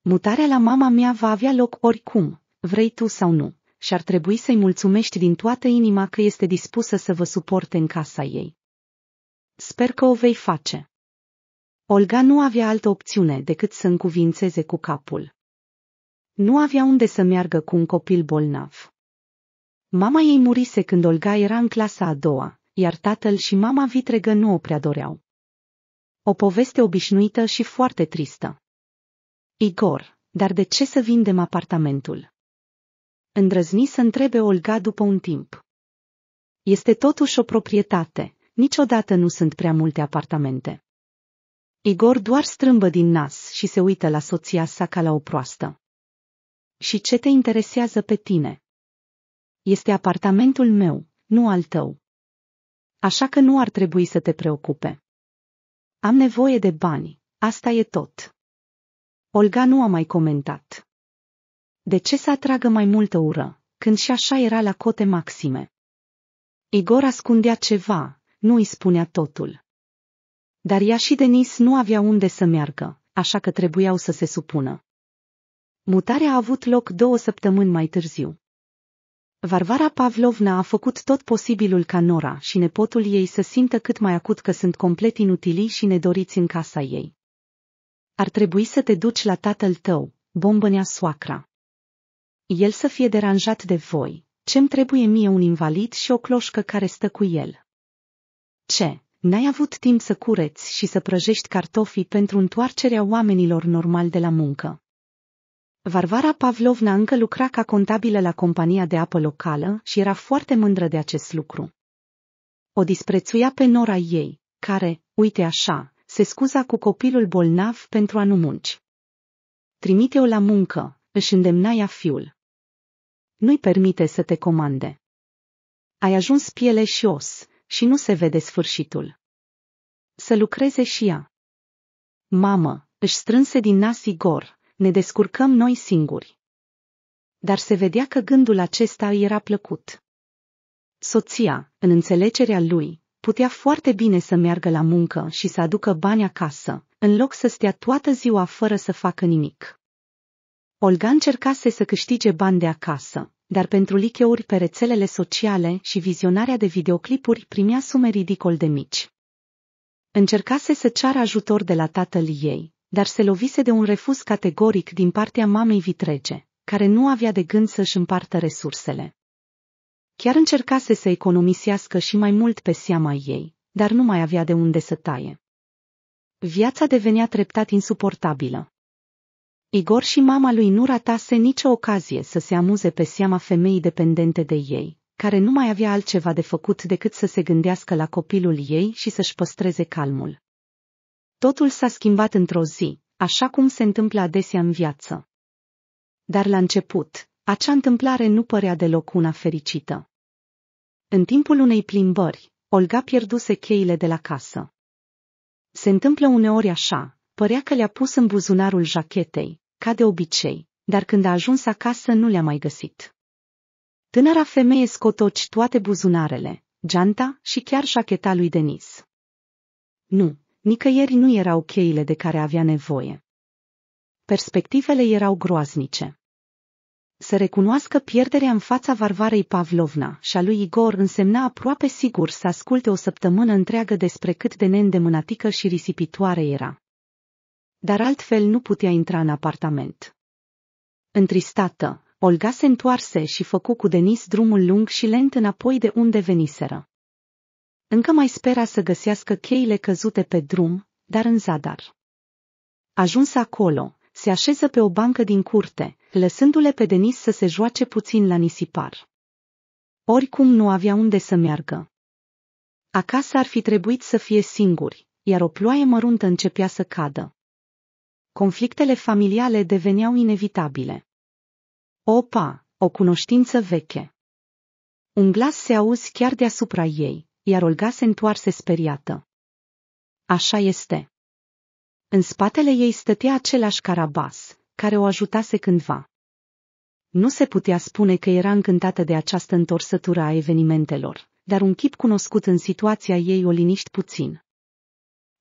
Mutarea la mama mea va avea loc oricum, vrei tu sau nu și ar trebui să-i mulțumești din toată inima că este dispusă să vă suporte în casa ei. Sper că o vei face. Olga nu avea altă opțiune decât să încuvințeze cu capul. Nu avea unde să meargă cu un copil bolnav. Mama ei murise când Olga era în clasa a doua, iar tatăl și mama vitregă nu o prea doreau. O poveste obișnuită și foarte tristă. Igor, dar de ce să vindem apartamentul? îndrăzni să întrebe Olga după un timp. Este totuși o proprietate, niciodată nu sunt prea multe apartamente. Igor doar strâmbă din nas și se uită la soția sa ca la o proastă. Și ce te interesează pe tine? Este apartamentul meu, nu al tău. Așa că nu ar trebui să te preocupe. Am nevoie de bani, asta e tot. Olga nu a mai comentat. De ce să atragă mai multă ură, când și așa era la cote maxime? Igor ascundea ceva, nu îi spunea totul. Dar ea și Denis nu avea unde să meargă, așa că trebuiau să se supună. Mutarea a avut loc două săptămâni mai târziu. Varvara Pavlovna a făcut tot posibilul ca Nora și nepotul ei să simtă cât mai acut că sunt complet inutili și nedoriți în casa ei. Ar trebui să te duci la tatăl tău, bombănea soacra. El să fie deranjat de voi. Ce-mi trebuie mie un invalid și o cloșcă care stă cu el? Ce? N-ai avut timp să cureți și să prăjești cartofii pentru întoarcerea oamenilor normal de la muncă. Varvara Pavlovna încă lucra ca contabilă la compania de apă locală și era foarte mândră de acest lucru. O disprețuia pe nora ei, care, uite așa, se scuza cu copilul bolnav pentru a nu munci. Trimite-o la muncă, își îndemna ea fiul nu-i permite să te comande. Ai ajuns piele și os și nu se vede sfârșitul. Să lucreze și ea. Mamă, își strânse din nas Igor, ne descurcăm noi singuri. Dar se vedea că gândul acesta îi era plăcut. Soția, în înțelegerea lui, putea foarte bine să meargă la muncă și să aducă bani acasă, în loc să stea toată ziua fără să facă nimic. Olga încercase să câștige bani de acasă, dar pentru licheuri pe rețelele sociale și vizionarea de videoclipuri primea sume ridicol de mici. Încercase să ceară ajutor de la tatăl ei, dar se lovise de un refuz categoric din partea mamei vitrege, care nu avea de gând să-și împartă resursele. Chiar încercase să economisească și mai mult pe seama ei, dar nu mai avea de unde să taie. Viața devenea treptat insuportabilă. Igor și mama lui nu ratase nicio ocazie să se amuze pe seama femeii dependente de ei, care nu mai avea altceva de făcut decât să se gândească la copilul ei și să-și păstreze calmul. Totul s-a schimbat într-o zi, așa cum se întâmplă adesea în viață. Dar la început, acea întâmplare nu părea deloc una fericită. În timpul unei plimbări, Olga pierduse cheile de la casă. Se întâmplă uneori așa, părea că le-a pus în buzunarul jachetei, ca de obicei, dar când a ajuns acasă nu le-a mai găsit. Tânăra femeie scotoci toate buzunarele, geanta și chiar șacheta lui Denis. Nu, nicăieri nu erau cheile de care avea nevoie. Perspectivele erau groaznice. Să recunoască pierderea în fața Varvarei Pavlovna și a lui Igor însemna aproape sigur să asculte o săptămână întreagă despre cât de neîndemânatică și risipitoare era dar altfel nu putea intra în apartament. Întristată, Olga se întoarse și făcu cu Denis drumul lung și lent înapoi de unde veniseră. Încă mai spera să găsească cheile căzute pe drum, dar în zadar. Ajuns acolo, se așeză pe o bancă din curte, lăsându-le pe Denis să se joace puțin la nisipar. Oricum nu avea unde să meargă. Acasă ar fi trebuit să fie singuri, iar o ploaie măruntă începea să cadă conflictele familiale deveneau inevitabile. Opa, o cunoștință veche. Un glas se auzi chiar deasupra ei, iar Olga se întoarse speriată. Așa este. În spatele ei stătea același carabas, care o ajutase cândva. Nu se putea spune că era încântată de această întorsătură a evenimentelor, dar un chip cunoscut în situația ei o liniști puțin.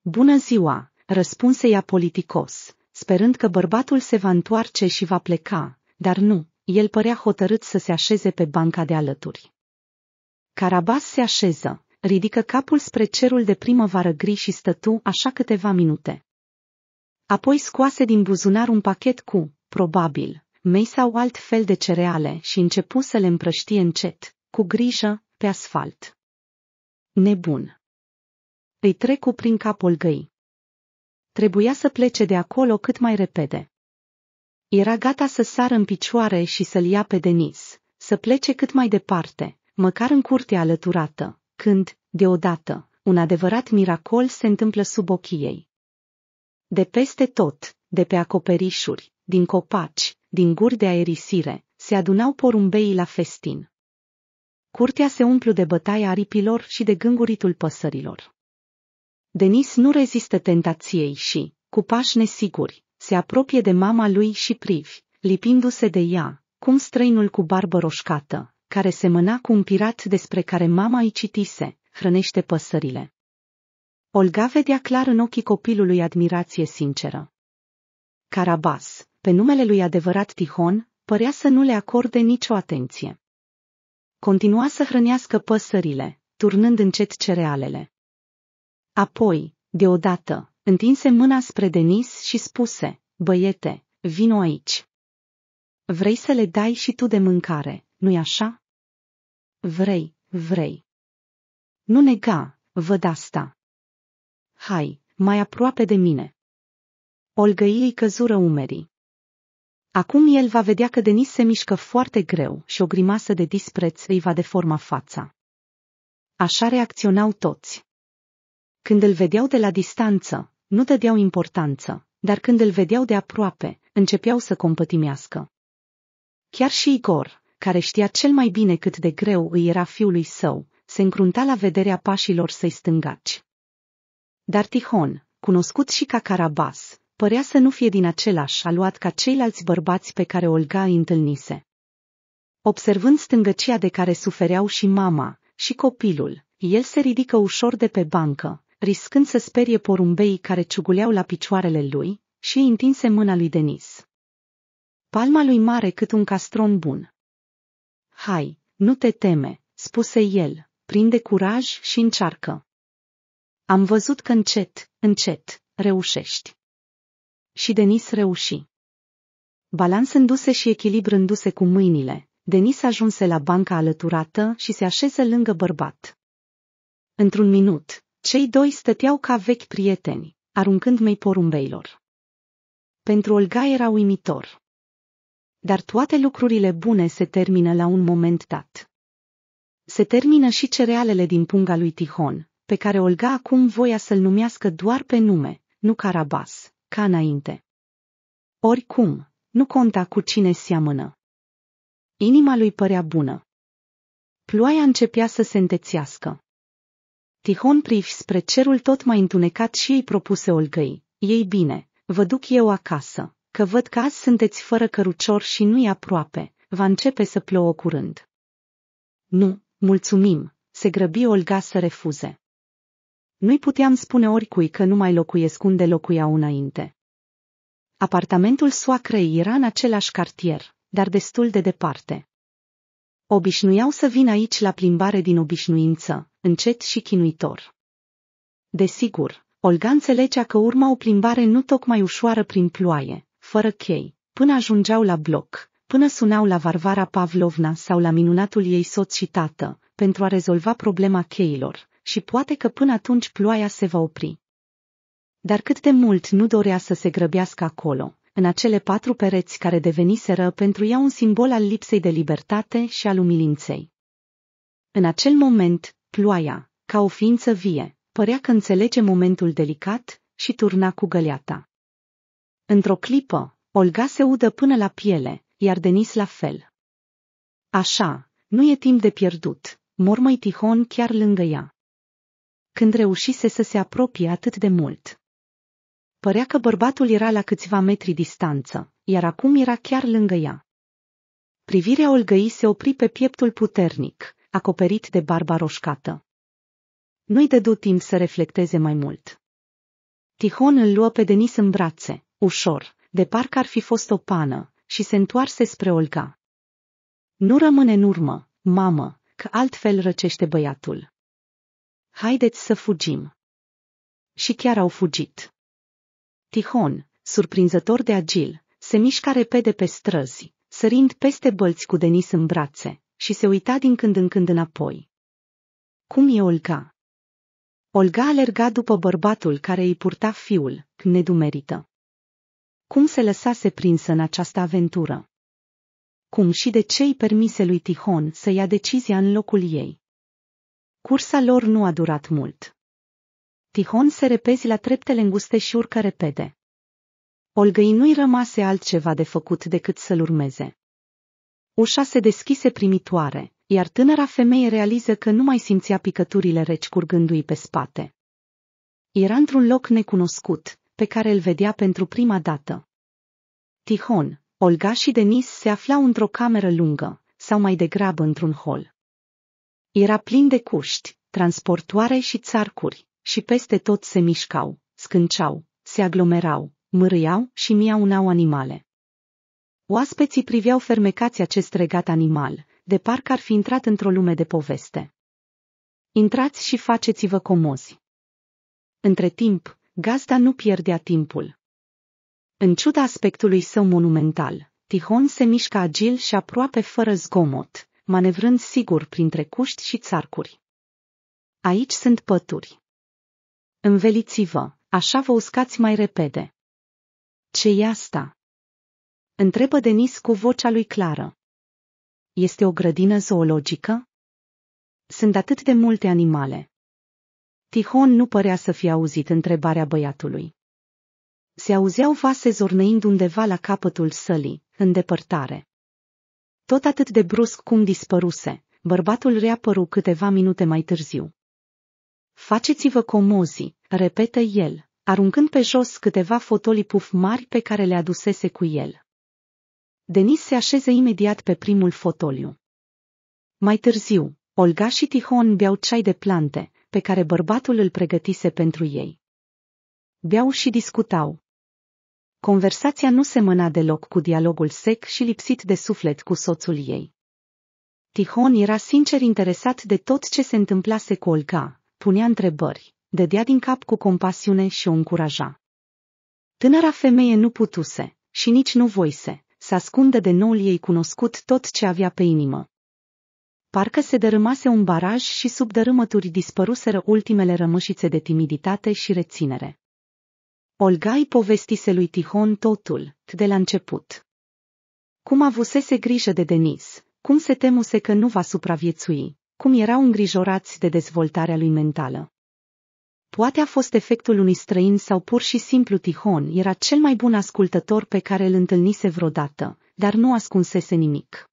Bună ziua, răspunse ea politicos, sperând că bărbatul se va întoarce și va pleca, dar nu, el părea hotărât să se așeze pe banca de alături. Carabas se așeză, ridică capul spre cerul de primăvară gri și stătu așa câteva minute. Apoi scoase din buzunar un pachet cu, probabil, mei sau alt fel de cereale și începu să le împrăștie încet, cu grijă, pe asfalt. Nebun. Îi trecu prin capul găi. Trebuia să plece de acolo cât mai repede. Era gata să sară în picioare și să-l ia pe Denis, să plece cât mai departe, măcar în curtea alăturată, când, deodată, un adevărat miracol se întâmplă sub ochii ei. De peste tot, de pe acoperișuri, din copaci, din guri de aerisire, se adunau porumbeii la festin. Curtea se umplu de bătaia aripilor și de gânguritul păsărilor. Denis nu rezistă tentației și, cu pași nesiguri, se apropie de mama lui și privi, lipindu-se de ea, cum străinul cu barbă roșcată, care semăna cu un pirat despre care mama îi citise, hrănește păsările. Olga vedea clar în ochii copilului admirație sinceră. Carabas, pe numele lui adevărat Tihon, părea să nu le acorde nicio atenție. Continua să hrănească păsările, turnând încet cerealele. Apoi, deodată, întinse mâna spre Denis și spuse, băiete, vino aici. Vrei să le dai și tu de mâncare, nu-i așa? Vrei, vrei. Nu nega, văd asta. Hai, mai aproape de mine. Olga îi căzură umerii. Acum el va vedea că Denis se mișcă foarte greu și o grimasă de dispreț îi va deforma fața. Așa reacționau toți. Când îl vedeau de la distanță, nu dădeau importanță, dar când îl vedeau de aproape, începeau să compătimească. Chiar și Igor, care știa cel mai bine cât de greu îi era fiului său, se încrunta la vederea pașilor săi stângaci. Dar Tihon, cunoscut și ca Carabas, părea să nu fie din același aluat ca ceilalți bărbați pe care Olga îi întâlnise. Observând stângăcia de care sufereau și mama, și copilul, el se ridică ușor de pe bancă, riscând să sperie porumbeii care ciuguleau la picioarele lui, și întinse mâna lui Denis. Palma lui mare cât un castron bun. Hai, nu te teme, spuse el, prinde curaj și încearcă. Am văzut că încet, încet, reușești. Și Denis reuși. Balansându-se și echilibrându-se cu mâinile, Denis ajunse la banca alăturată și se așeze lângă bărbat. Într-un minut, cei doi stăteau ca vechi prieteni, aruncând mei porumbeilor. Pentru Olga era uimitor. Dar toate lucrurile bune se termină la un moment dat. Se termină și cerealele din punga lui Tihon, pe care Olga acum voia să-l numească doar pe nume, nu Carabas, ca înainte. Oricum, nu conta cu cine seamănă. Inima lui părea bună. Ploaia începea să se întețească. Tihon privi spre cerul tot mai întunecat și ei propuse Olgăi. Ei bine, vă duc eu acasă, că văd că azi sunteți fără cărucior și nu-i aproape, va începe să plouă curând. Nu, mulțumim, se grăbi Olga să refuze. Nu-i puteam spune oricui că nu mai locuiesc unde locuiau înainte. Apartamentul soacrei era în același cartier, dar destul de departe. Obișnuiau să vin aici la plimbare din obișnuință, încet și chinuitor. Desigur, Olga înțelegea că urma o plimbare nu tocmai ușoară prin ploaie, fără chei, până ajungeau la bloc, până sunau la Varvara Pavlovna sau la minunatul ei soț și tată, pentru a rezolva problema cheilor, și poate că până atunci ploaia se va opri. Dar cât de mult nu dorea să se grăbească acolo, în acele patru pereți care deveniseră pentru ea un simbol al lipsei de libertate și al umilinței. În acel moment, ploaia, ca o ființă vie, părea că înțelege momentul delicat și turna cu găleata. Într-o clipă, Olga se udă până la piele, iar Denis la fel. Așa, nu e timp de pierdut, mormăi Tihon chiar lângă ea. Când reușise să se apropie atât de mult. Părea că bărbatul era la câțiva metri distanță, iar acum era chiar lângă ea. Privirea Olgăi se opri pe pieptul puternic, acoperit de barba roșcată. Nu-i dădu timp să reflecteze mai mult. Tihon îl luă pe Denis în brațe, ușor, de parcă ar fi fost o pană, și se întoarse spre Olga. Nu rămâne în urmă, mamă, că altfel răcește băiatul. Haideți să fugim. Și chiar au fugit. Tihon, surprinzător de agil, se mișca repede pe străzi, sărind peste bălți cu Denis în brațe, și se uita din când în când înapoi. Cum e Olga? Olga alerga după bărbatul care îi purta fiul, nedumerită. Cum se lăsase prinsă în această aventură? Cum și de ce îi permise lui Tihon să ia decizia în locul ei? Cursa lor nu a durat mult. Tihon se repezi la treptele înguste și urcă repede. Olgăi nu-i rămase altceva de făcut decât să-l urmeze. Ușa se deschise primitoare, iar tânăra femeie realiză că nu mai simțea picăturile reci curgându-i pe spate. Era într-un loc necunoscut, pe care îl vedea pentru prima dată. Tihon, Olga și Denis se aflau într-o cameră lungă, sau mai degrabă într-un hol. Era plin de cuști, transportoare și țarcuri, și peste tot se mișcau, scânceau, se aglomerau, mârâiau și unau animale. Oaspeții priveau fermecați acest regat animal, de parcă ar fi intrat într-o lume de poveste. Intrați și faceți-vă comozi. Între timp, gazda nu pierdea timpul. În ciuda aspectului său monumental, Tihon se mișcă agil și aproape fără zgomot, manevrând sigur printre cuști și țarcuri. Aici sunt pături. Înveliți-vă, așa vă uscați mai repede. Ce-i asta? Întrebă Denis cu vocea lui clară. Este o grădină zoologică? Sunt atât de multe animale. Tihon nu părea să fie auzit întrebarea băiatului. Se auzeau vase zornăind undeva la capătul sălii, în depărtare. Tot atât de brusc cum dispăruse, bărbatul reapăru câteva minute mai târziu. Faceți-vă comozi, repetă el, aruncând pe jos câteva fotolii puf mari pe care le adusese cu el. Denis se așeză imediat pe primul fotoliu. Mai târziu, Olga și Tihon beau ceai de plante, pe care bărbatul îl pregătise pentru ei. Beau și discutau. Conversația nu semăna deloc cu dialogul sec și lipsit de suflet cu soțul ei. Tihon era sincer interesat de tot ce se întâmplase cu Olga, punea întrebări, dădea din cap cu compasiune și o încuraja. Tânăra femeie nu putuse, și nici nu voise, să ascundă de noul ei cunoscut tot ce avea pe inimă. Parcă se dărâmase un baraj și sub dărâmături dispăruseră ultimele rămășițe de timiditate și reținere. Olgai povestise lui Tihon totul, de la început. Cum avusese grijă de Denis, cum se temuse că nu va supraviețui, cum erau îngrijorați de dezvoltarea lui mentală. Poate a fost efectul unui străin sau pur și simplu Tihon era cel mai bun ascultător pe care îl întâlnise vreodată, dar nu ascunsese nimic.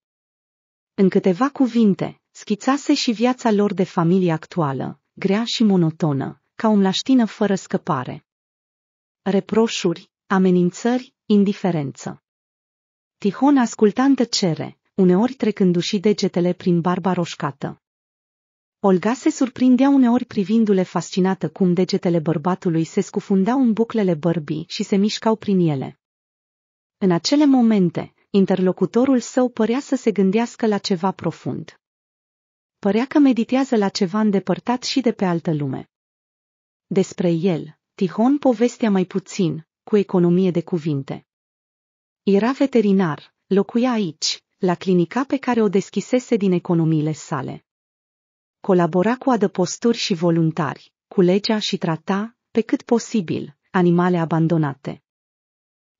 În câteva cuvinte, schițase și viața lor de familie actuală, grea și monotonă, ca o mlaștină fără scăpare. Reproșuri, amenințări, indiferență. Tihon asculta în tăcere, uneori trecându-și degetele prin barba roșcată. Olga se surprindea uneori privindu-le fascinată cum degetele bărbatului se scufundau în buclele bărbii și se mișcau prin ele. În acele momente, interlocutorul său părea să se gândească la ceva profund. Părea că meditează la ceva îndepărtat și de pe altă lume. Despre el, Tihon povestea mai puțin, cu economie de cuvinte. Era veterinar, locuia aici, la clinica pe care o deschisese din economiile sale colabora cu adăposturi și voluntari, culegea și trata, pe cât posibil, animale abandonate.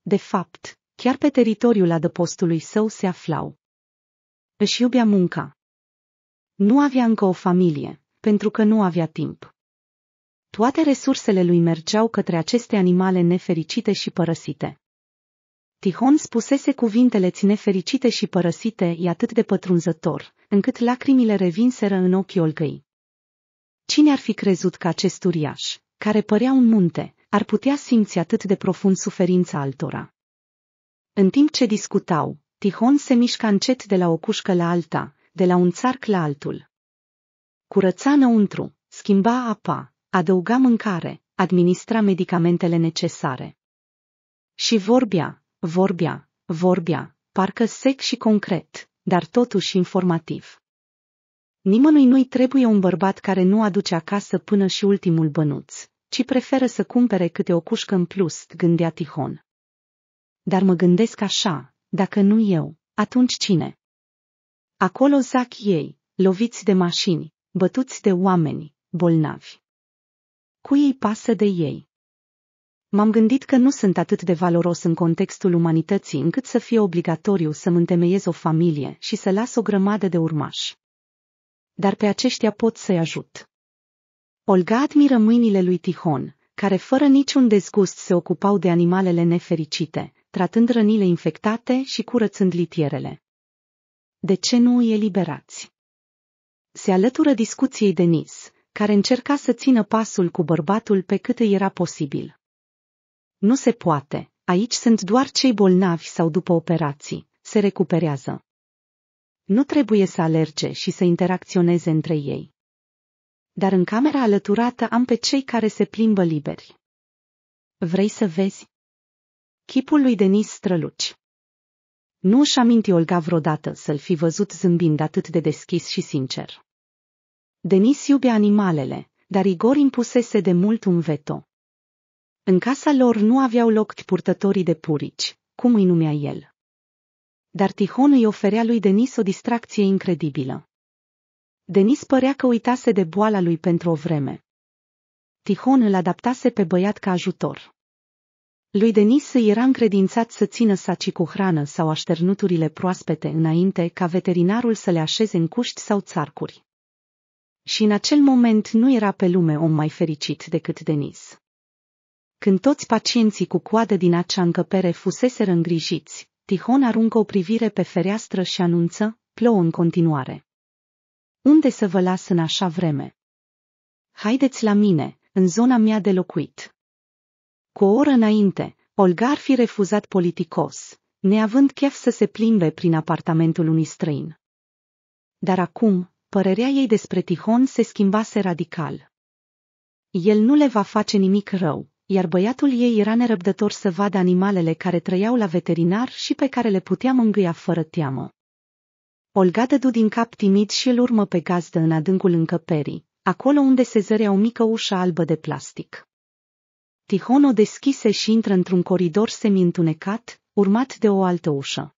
De fapt, chiar pe teritoriul adăpostului său se aflau. Își iubea munca. Nu avea încă o familie, pentru că nu avea timp. Toate resursele lui mergeau către aceste animale nefericite și părăsite. Tihon spusese cuvintele ține fericite și părăsite e atât de pătrunzător, încât lacrimile revinseră în ochii Olgăi. Cine ar fi crezut că acest uriaș, care părea un munte, ar putea simți atât de profund suferința altora? În timp ce discutau, Tihon se mișca încet de la o cușcă la alta, de la un țarc la altul. Curăța înăuntru, schimba apa, adăuga mâncare, administra medicamentele necesare. Și vorbea, Vorbea, vorbea, parcă sec și concret, dar totuși informativ. Nimănui nu-i trebuie un bărbat care nu aduce acasă până și ultimul bănuț, ci preferă să cumpere câte o cușcă în plus, gândea Tihon. Dar mă gândesc așa, dacă nu eu, atunci cine? Acolo zac ei, loviți de mașini, bătuți de oameni, bolnavi. Cui îi pasă de ei? M-am gândit că nu sunt atât de valoros în contextul umanității încât să fie obligatoriu să-mi întemeiez o familie și să las o grămadă de urmași. Dar pe aceștia pot să-i ajut. Olga admiră mâinile lui Tihon, care fără niciun dezgust se ocupau de animalele nefericite, tratând rănile infectate și curățând litierele. De ce nu îi eliberați? Se alătură discuției Denis, care încerca să țină pasul cu bărbatul pe cât îi era posibil. Nu se poate, aici sunt doar cei bolnavi sau după operații, se recuperează. Nu trebuie să alerge și să interacționeze între ei. Dar în camera alăturată am pe cei care se plimbă liberi. Vrei să vezi? Chipul lui Denis străluci. Nu își aminti Olga vreodată să-l fi văzut zâmbind atât de deschis și sincer. Denis iubea animalele, dar Igor impusese de mult un veto. În casa lor nu aveau loc purtătorii de purici, cum îi numea el. Dar Tihon îi oferea lui Denis o distracție incredibilă. Denis părea că uitase de boala lui pentru o vreme. Tihon îl adaptase pe băiat ca ajutor. Lui Denis îi era încredințat să țină sacii cu hrană sau așternuturile proaspete înainte ca veterinarul să le așeze în cuști sau țarcuri. Și în acel moment nu era pe lume om mai fericit decât Denis. Când toți pacienții cu coadă din acea încăpere fuseseră îngrijiți, Tihon aruncă o privire pe fereastră și anunță, plouă în continuare. Unde să vă las în așa vreme? Haideți la mine, în zona mea de locuit. Cu o oră înainte, Olga ar fi refuzat politicos, neavând chef să se plimbe prin apartamentul unui străin. Dar acum, părerea ei despre Tihon se schimbase radical. El nu le va face nimic rău, iar băiatul ei era nerăbdător să vadă animalele care trăiau la veterinar și pe care le putea mângâia fără teamă. Olga dădu din cap timid și îl urmă pe gazdă în adâncul încăperii, acolo unde se zărea o mică ușă albă de plastic. Tihon o deschise și intră într-un coridor semi-întunecat, urmat de o altă ușă.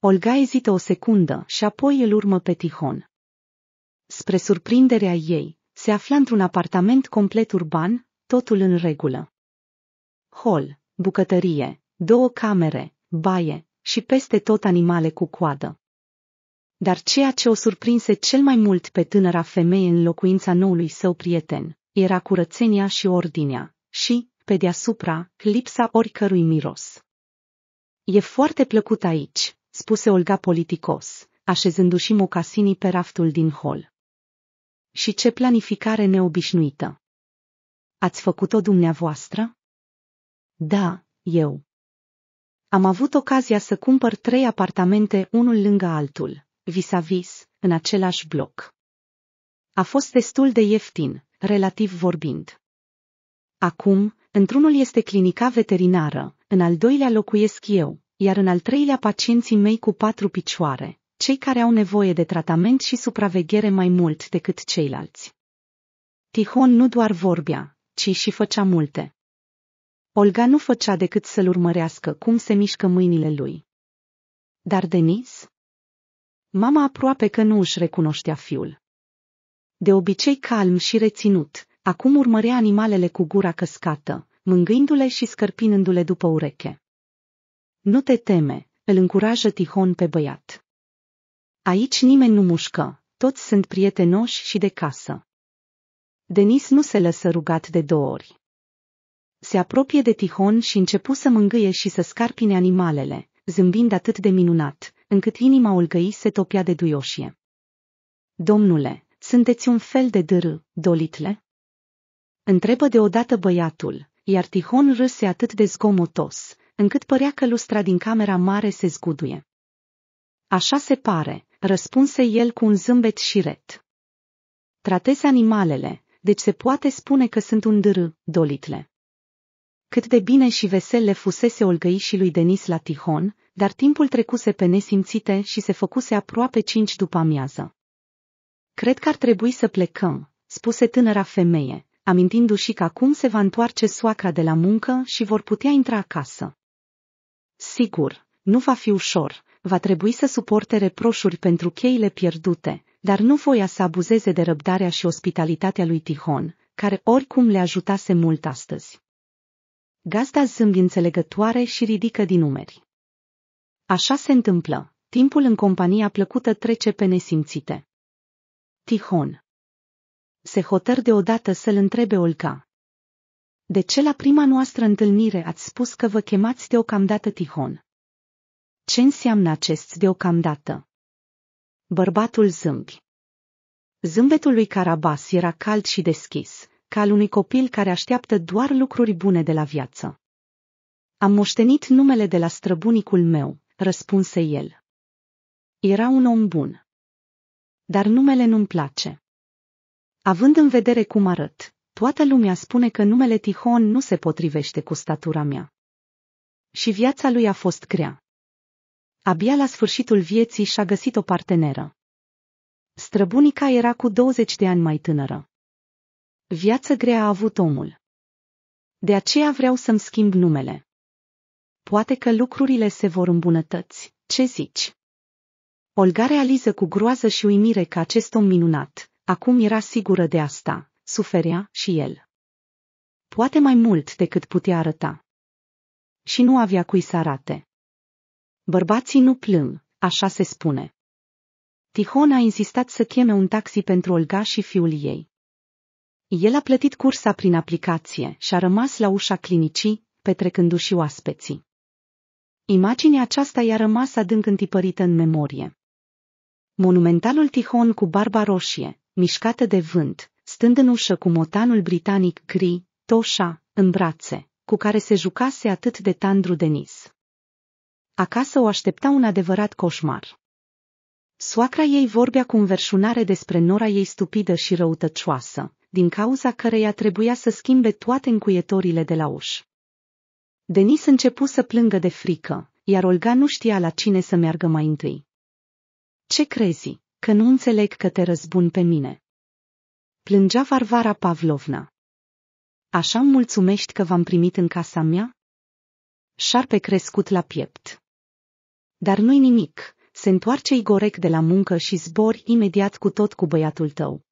Olga ezită o secundă și apoi îl urmă pe Tihon. Spre surprinderea ei, se afla într-un apartament complet urban, totul în regulă. Hol, bucătărie, două camere, baie și peste tot animale cu coadă. Dar ceea ce o surprinse cel mai mult pe tânăra femeie în locuința noului său prieten era curățenia și ordinea și, pe deasupra, lipsa oricărui miros. E foarte plăcut aici, spuse Olga politicos, așezându-și mocasinii pe raftul din hol. Și ce planificare neobișnuită! Ați făcut-o dumneavoastră? Da, eu. Am avut ocazia să cumpăr trei apartamente unul lângă altul, vis-a-vis, în același bloc. A fost destul de ieftin, relativ vorbind. Acum, într-unul este clinica veterinară, în al doilea locuiesc eu, iar în al treilea pacienții mei cu patru picioare, cei care au nevoie de tratament și supraveghere mai mult decât ceilalți. Tihon nu doar vorbea, ci și făcea multe. Olga nu făcea decât să-l urmărească cum se mișcă mâinile lui. Dar Denis? Mama aproape că nu își recunoștea fiul. De obicei calm și reținut, acum urmărea animalele cu gura căscată, mângâindu-le și scărpinându-le după ureche. Nu te teme, îl încurajă Tihon pe băiat. Aici nimeni nu mușcă, toți sunt prietenoși și de casă. Denis nu se lăsă rugat de două ori. Se apropie de Tihon și începu să mângâie și să scarpine animalele, zâmbind atât de minunat, încât inima ulgăi se topia de duioșie. Domnule, sunteți un fel de dârâ, dolitle? Întrebă deodată băiatul, iar Tihon râse atât de zgomotos, încât părea că lustra din camera mare se zguduie. Așa se pare, răspunse el cu un zâmbet șiret. Tratez animalele, deci se poate spune că sunt un dâr, dolitle. Cât de bine și vesel le fusese și lui Denis la Tihon, dar timpul trecuse pe nesimțite și se făcuse aproape cinci după amiază. Cred că ar trebui să plecăm, spuse tânăra femeie, amintindu-și că acum se va întoarce soacra de la muncă și vor putea intra acasă. Sigur, nu va fi ușor, va trebui să suporte reproșuri pentru cheile pierdute, dar nu voia să abuzeze de răbdarea și ospitalitatea lui Tihon, care oricum le ajutase mult astăzi. Gazda zâmbi înțelegătoare și ridică din umeri. Așa se întâmplă. Timpul în compania plăcută trece pe nesimțite. Tihon. Se hotăr deodată să-l întrebe Olca. De ce la prima noastră întâlnire ați spus că vă chemați deocamdată Tihon? Ce înseamnă acest deocamdată? Bărbatul zâmbi. Zâmbetul lui Carabas era cald și deschis, ca al unui copil care așteaptă doar lucruri bune de la viață. Am moștenit numele de la străbunicul meu, răspunse el. Era un om bun. Dar numele nu-mi place. Având în vedere cum arăt, toată lumea spune că numele Tihon nu se potrivește cu statura mea. Și viața lui a fost grea. Abia la sfârșitul vieții și-a găsit o parteneră. Străbunica era cu 20 de ani mai tânără. Viață grea a avut omul. De aceea vreau să-mi schimb numele. Poate că lucrurile se vor îmbunătăți. Ce zici? Olga realiză cu groază și uimire că acest om minunat, acum era sigură de asta, suferea și el. Poate mai mult decât putea arăta. Și nu avea cui să arate. Bărbații nu plâng, așa se spune. Tihon a insistat să cheme un taxi pentru Olga și fiul ei. El a plătit cursa prin aplicație și a rămas la ușa clinicii, petrecându-și oaspeții. Imaginea aceasta i-a rămas adânc întipărită în memorie. Monumentalul Tihon cu barba roșie, mișcată de vânt, stând în ușă cu motanul britanic gri, Toșa, în brațe, cu care se jucase atât de tandru Denis. Acasă o aștepta un adevărat coșmar. Soacra ei vorbea cu înverșunare despre nora ei stupidă și răutăcioasă, din cauza căreia trebuia să schimbe toate încuietorile de la uș. Denis începu să plângă de frică, iar Olga nu știa la cine să meargă mai întâi. Ce crezi, că nu înțeleg că te răzbun pe mine? Plângea Varvara Pavlovna. Așa mulțumești că v-am primit în casa mea? Șarpe crescut la piept. Dar nu-i nimic, se întoarce Igorec de la muncă și zbori imediat cu tot cu băiatul tău.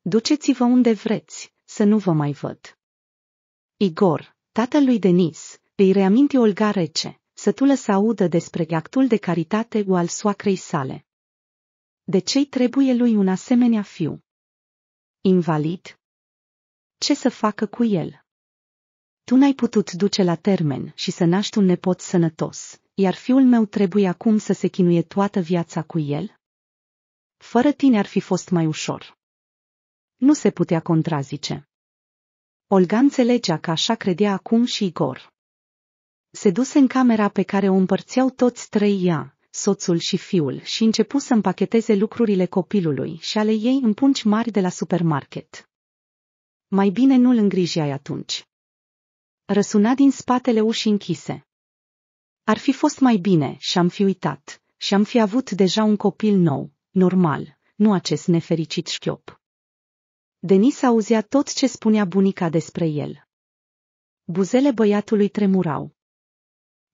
Duceți-vă unde vreți, să nu vă mai văd. Igor, tatăl lui Denis, îi reaminti Olga rece, sătulă să audă despre actul de caritate al soacrei sale. De ce-i trebuie lui un asemenea fiu? Invalid? Ce să facă cu el? Tu n-ai putut duce la termen și să naști un nepot sănătos, iar fiul meu trebuie acum să se chinuie toată viața cu el? Fără tine ar fi fost mai ușor. Nu se putea contrazice. Olga înțelegea că așa credea acum și Igor. Se duse în camera pe care o împărțeau toți trei ea, soțul și fiul, și începu să împacheteze lucrurile copilului și ale ei în pungi mari de la supermarket. Mai bine nu-l îngrijeai atunci. Răsuna din spatele ușii închise. Ar fi fost mai bine și am fi uitat și am fi avut deja un copil nou, normal, nu acest nefericit șchiop. Denis auzea tot ce spunea bunica despre el. Buzele băiatului tremurau.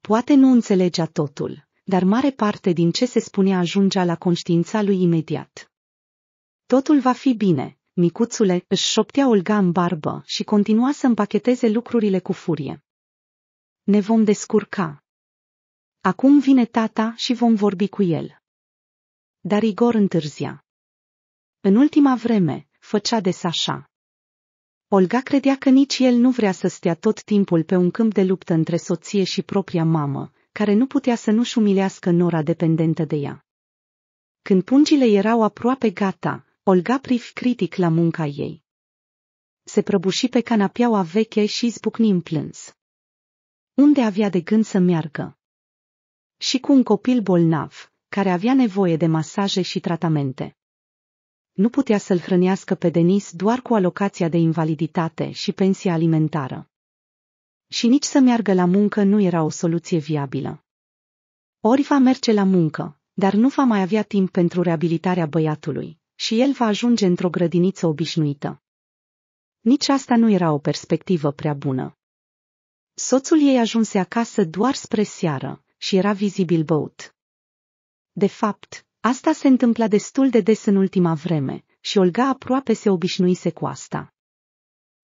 Poate nu înțelegea totul, dar mare parte din ce se spunea ajungea la conștiința lui imediat. Totul va fi bine, micuțule, își șoptea Olga în barbă și continua să împacheteze lucrurile cu furie. Ne vom descurca, Acum vine tata și vom vorbi cu el. Dar Igor întârzia. În ultima vreme, făcea des așa. Olga credea că nici el nu vrea să stea tot timpul pe un câmp de luptă între soție și propria mamă, care nu putea să nu-și umilească nora dependentă de ea. Când pungile erau aproape gata, Olga priv critic la munca ei. Se prăbuși pe canapeaua veche și zbucni în plâns. Unde avea de gând să meargă? și cu un copil bolnav, care avea nevoie de masaje și tratamente. Nu putea să-l hrănească pe Denis doar cu alocația de invaliditate și pensia alimentară. Și nici să meargă la muncă nu era o soluție viabilă. Ori va merge la muncă, dar nu va mai avea timp pentru reabilitarea băiatului, și el va ajunge într-o grădiniță obișnuită. Nici asta nu era o perspectivă prea bună. Soțul ei ajunse acasă doar spre seară, și era vizibil băut. De fapt, asta se întâmpla destul de des în ultima vreme și Olga aproape se obișnuise cu asta.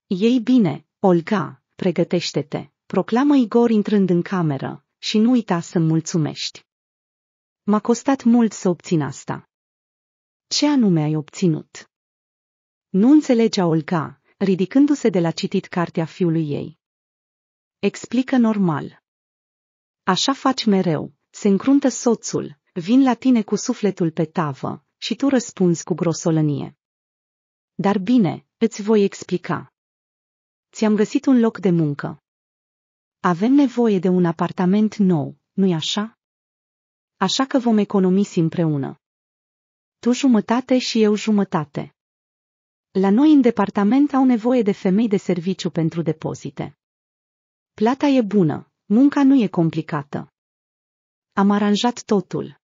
Ei bine, Olga, pregătește-te, proclamă Igor intrând în cameră și nu uita să-mi mulțumești. M-a costat mult să obțin asta. Ce anume ai obținut? Nu înțelegea Olga, ridicându-se de la citit cartea fiului ei. Explică normal. Așa faci mereu, se încruntă soțul, vin la tine cu sufletul pe tavă și tu răspunzi cu grosolănie. Dar bine, îți voi explica. Ți-am găsit un loc de muncă. Avem nevoie de un apartament nou, nu-i așa? Așa că vom economisi împreună. Tu jumătate și eu jumătate. La noi în departament au nevoie de femei de serviciu pentru depozite. Plata e bună, Munca nu e complicată. Am aranjat totul.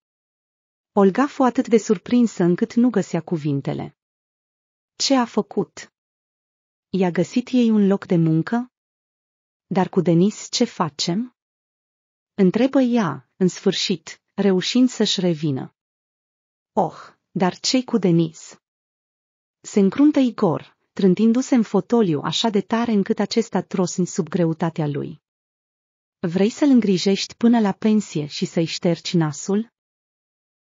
Olga fu atât de surprinsă încât nu găsea cuvintele. Ce a făcut? I-a găsit ei un loc de muncă? Dar cu Denis ce facem? Întrebă ea, în sfârșit, reușind să-și revină. Oh, dar ce cu Denis? Se încruntă Igor, trântindu-se în fotoliu așa de tare încât acesta trosni sub greutatea lui. Vrei să-l îngrijești până la pensie și să-i ștergi nasul?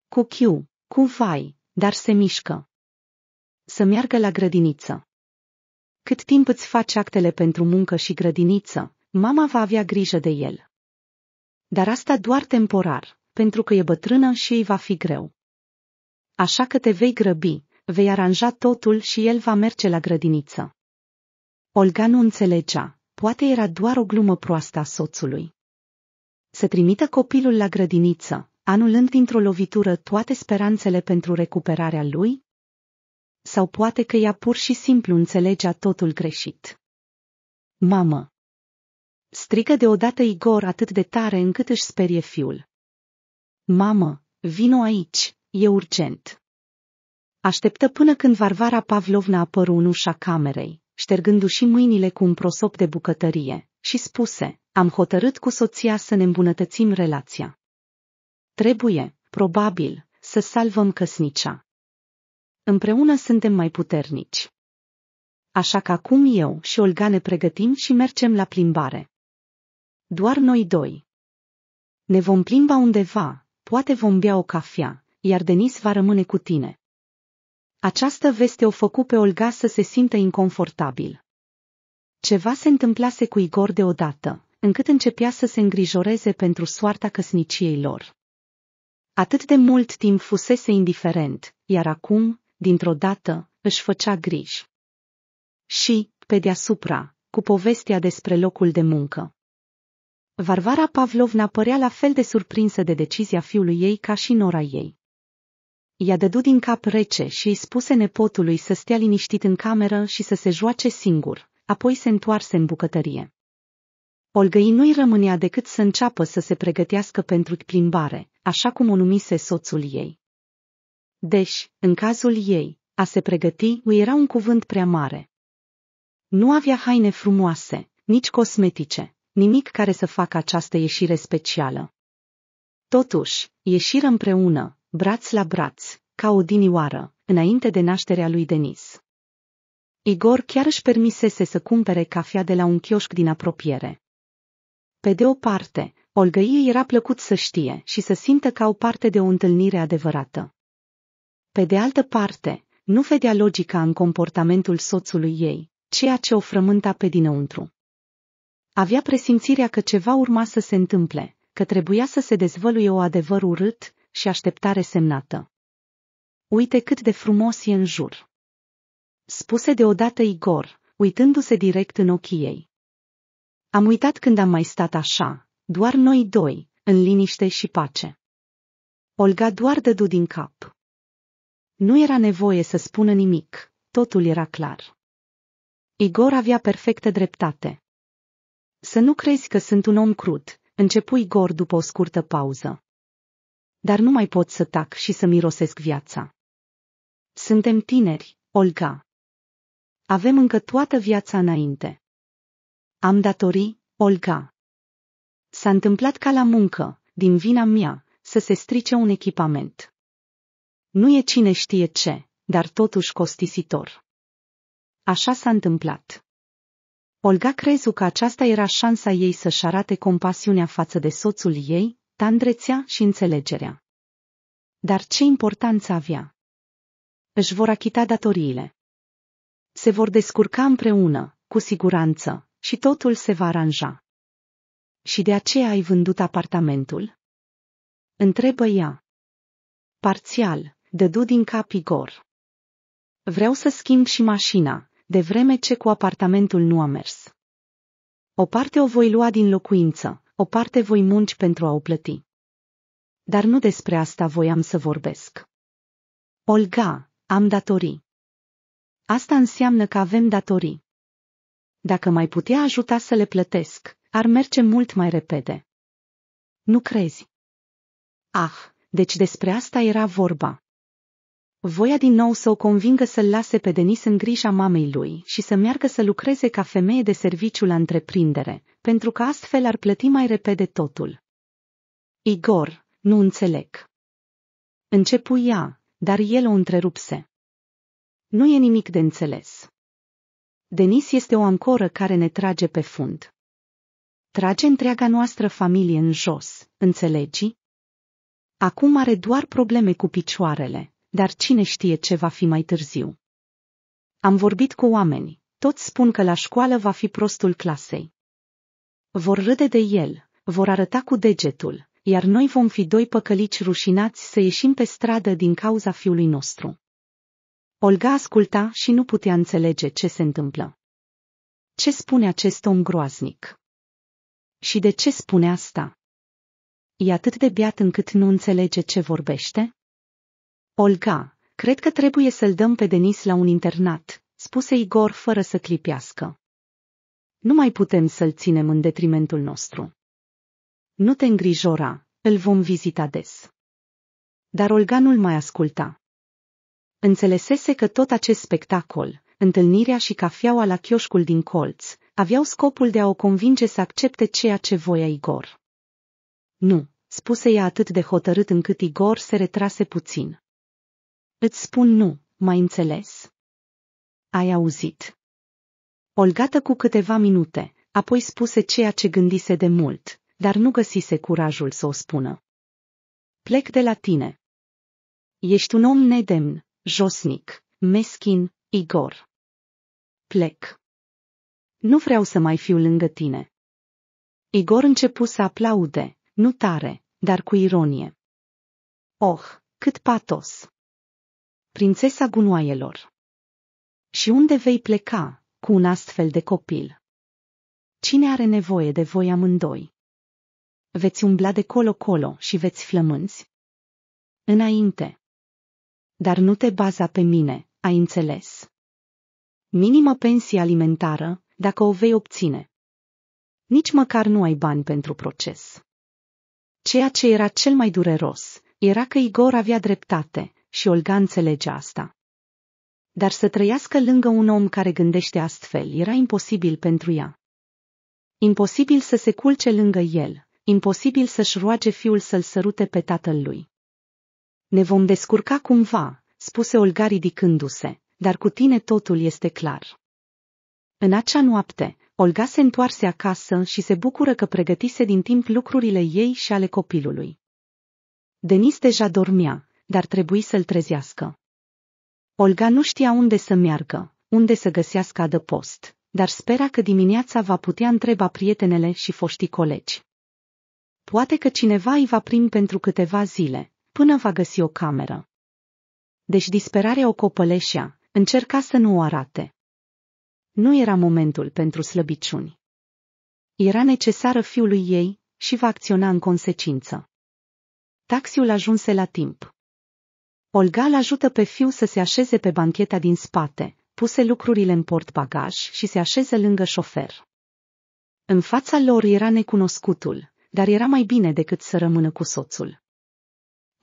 Cu chiu, cu vai, dar se mișcă. Să meargă la grădiniță. Cât timp îți faci actele pentru muncă și grădiniță, mama va avea grijă de el. Dar asta doar temporar, pentru că e bătrână și îi va fi greu. Așa că te vei grăbi, vei aranja totul și el va merge la grădiniță. Olga nu înțelegea, poate era doar o glumă proastă a soțului să trimită copilul la grădiniță, anulând dintr-o lovitură toate speranțele pentru recuperarea lui? Sau poate că ea pur și simplu înțelegea totul greșit. Mamă! Strigă deodată Igor atât de tare încât își sperie fiul. Mamă, vino aici, e urgent. Așteptă până când Varvara Pavlovna apăru în ușa camerei, ștergându-și mâinile cu un prosop de bucătărie, și spuse, am hotărât cu soția să ne îmbunătățim relația. Trebuie, probabil, să salvăm căsnicia. Împreună suntem mai puternici. Așa că acum eu și Olga ne pregătim și mergem la plimbare. Doar noi doi. Ne vom plimba undeva, poate vom bea o cafea, iar Denis va rămâne cu tine. Această veste o făcu pe Olga să se simtă inconfortabil. Ceva se întâmplase cu Igor deodată, încât începea să se îngrijoreze pentru soarta căsniciei lor. Atât de mult timp fusese indiferent, iar acum, dintr-o dată, își făcea griji. Și, pe deasupra, cu povestea despre locul de muncă. Varvara Pavlovna părea la fel de surprinsă de decizia fiului ei ca și nora ei. I-a dădu din cap rece și îi spuse nepotului să stea liniștit în cameră și să se joace singur, apoi se întoarse în bucătărie. Olgăi nu-i rămânea decât să înceapă să se pregătească pentru plimbare, așa cum o numise soțul ei. Deci, în cazul ei, a se pregăti îi era un cuvânt prea mare. Nu avea haine frumoase, nici cosmetice, nimic care să facă această ieșire specială. Totuși, ieșiră împreună, braț la braț, ca o dinioară, înainte de nașterea lui Denis. Igor chiar își permisese să cumpere cafea de la un chioșc din apropiere. Pe de o parte, Olgăie era plăcut să știe și să simtă că o parte de o întâlnire adevărată. Pe de altă parte, nu vedea logica în comportamentul soțului ei, ceea ce o frământa pe dinăuntru. Avea presimțirea că ceva urma să se întâmple, că trebuia să se dezvăluie o adevăr urât și așteptare semnată. Uite cât de frumos e în jur spuse deodată Igor, uitându-se direct în ochii ei. Am uitat când am mai stat așa, doar noi doi, în liniște și pace. Olga doar dădu din cap. Nu era nevoie să spună nimic, totul era clar. Igor avea perfectă dreptate. Să nu crezi că sunt un om crud, începu Igor după o scurtă pauză. Dar nu mai pot să tac și să mirosesc viața. Suntem tineri, Olga, avem încă toată viața înainte. Am datorii, Olga. S-a întâmplat ca la muncă, din vina mea, să se strice un echipament. Nu e cine știe ce, dar totuși costisitor. Așa s-a întâmplat. Olga crezu că aceasta era șansa ei să-și arate compasiunea față de soțul ei, tandrețea și înțelegerea. Dar ce importanță avea? Își vor achita datoriile. Se vor descurca împreună, cu siguranță, și totul se va aranja. Și de aceea ai vândut apartamentul? Întrebă ea. Parțial, dădu din cap Igor. Vreau să schimb și mașina, de vreme ce cu apartamentul nu a mers. O parte o voi lua din locuință, o parte voi munci pentru a o plăti. Dar nu despre asta voiam să vorbesc. Olga, am datorii. Asta înseamnă că avem datorii. Dacă mai putea ajuta să le plătesc, ar merge mult mai repede. Nu crezi? Ah, deci despre asta era vorba. Voia din nou să o convingă să-l lase pe Denis în grija mamei lui și să meargă să lucreze ca femeie de serviciu la întreprindere, pentru că astfel ar plăti mai repede totul. Igor, nu înțeleg. Începu ea, dar el o întrerupse. Nu e nimic de înțeles. Denis este o ancoră care ne trage pe fund. Trage întreaga noastră familie în jos, înțelegi? Acum are doar probleme cu picioarele, dar cine știe ce va fi mai târziu. Am vorbit cu oameni, toți spun că la școală va fi prostul clasei. Vor râde de el, vor arăta cu degetul, iar noi vom fi doi păcălici rușinați să ieșim pe stradă din cauza fiului nostru. Olga asculta și nu putea înțelege ce se întâmplă. Ce spune acest om groaznic? Și de ce spune asta? E atât de beat încât nu înțelege ce vorbește? Olga, cred că trebuie să-l dăm pe Denis la un internat, spuse Igor fără să clipească. Nu mai putem să-l ținem în detrimentul nostru. Nu te îngrijora, îl vom vizita des. Dar Olga nu-l mai asculta. Înțelesese că tot acest spectacol, întâlnirea și cafeaua la chioșcul din colț, aveau scopul de a o convinge să accepte ceea ce voia Igor. Nu, spuse ea atât de hotărât încât Igor se retrase puțin. Îți spun nu, mai înțeles? Ai auzit. Olgată cu câteva minute, apoi spuse ceea ce gândise de mult, dar nu găsise curajul să o spună. Plec de la tine. Ești un om nedemn, josnic, meschin, Igor. Plec. Nu vreau să mai fiu lângă tine. Igor începu să aplaude, nu tare, dar cu ironie. Oh, cât patos! Prințesa gunoaielor. Și unde vei pleca, cu un astfel de copil? Cine are nevoie de voi amândoi? Veți umbla de colo-colo și veți flămânți? Înainte dar nu te baza pe mine, ai înțeles. Minimă pensie alimentară, dacă o vei obține. Nici măcar nu ai bani pentru proces. Ceea ce era cel mai dureros era că Igor avea dreptate și Olga înțelege asta. Dar să trăiască lângă un om care gândește astfel era imposibil pentru ea. Imposibil să se culce lângă el, imposibil să-și roage fiul să-l sărute pe tatăl lui. Ne vom descurca cumva, spuse Olga ridicându-se, dar cu tine totul este clar. În acea noapte, Olga se întoarse acasă și se bucură că pregătise din timp lucrurile ei și ale copilului. Denis deja dormea, dar trebuie să-l trezească. Olga nu știa unde să meargă, unde să găsească adăpost, dar spera că dimineața va putea întreba prietenele și foștii colegi. Poate că cineva îi va primi pentru câteva zile, până va găsi o cameră. Deci disperarea o copăleșea, încerca să nu o arate. Nu era momentul pentru slăbiciuni. Era necesară fiului ei și va acționa în consecință. Taxiul ajunse la timp. Olga îl ajută pe fiu să se așeze pe bancheta din spate, puse lucrurile în portbagaj și se așeze lângă șofer. În fața lor era necunoscutul, dar era mai bine decât să rămână cu soțul.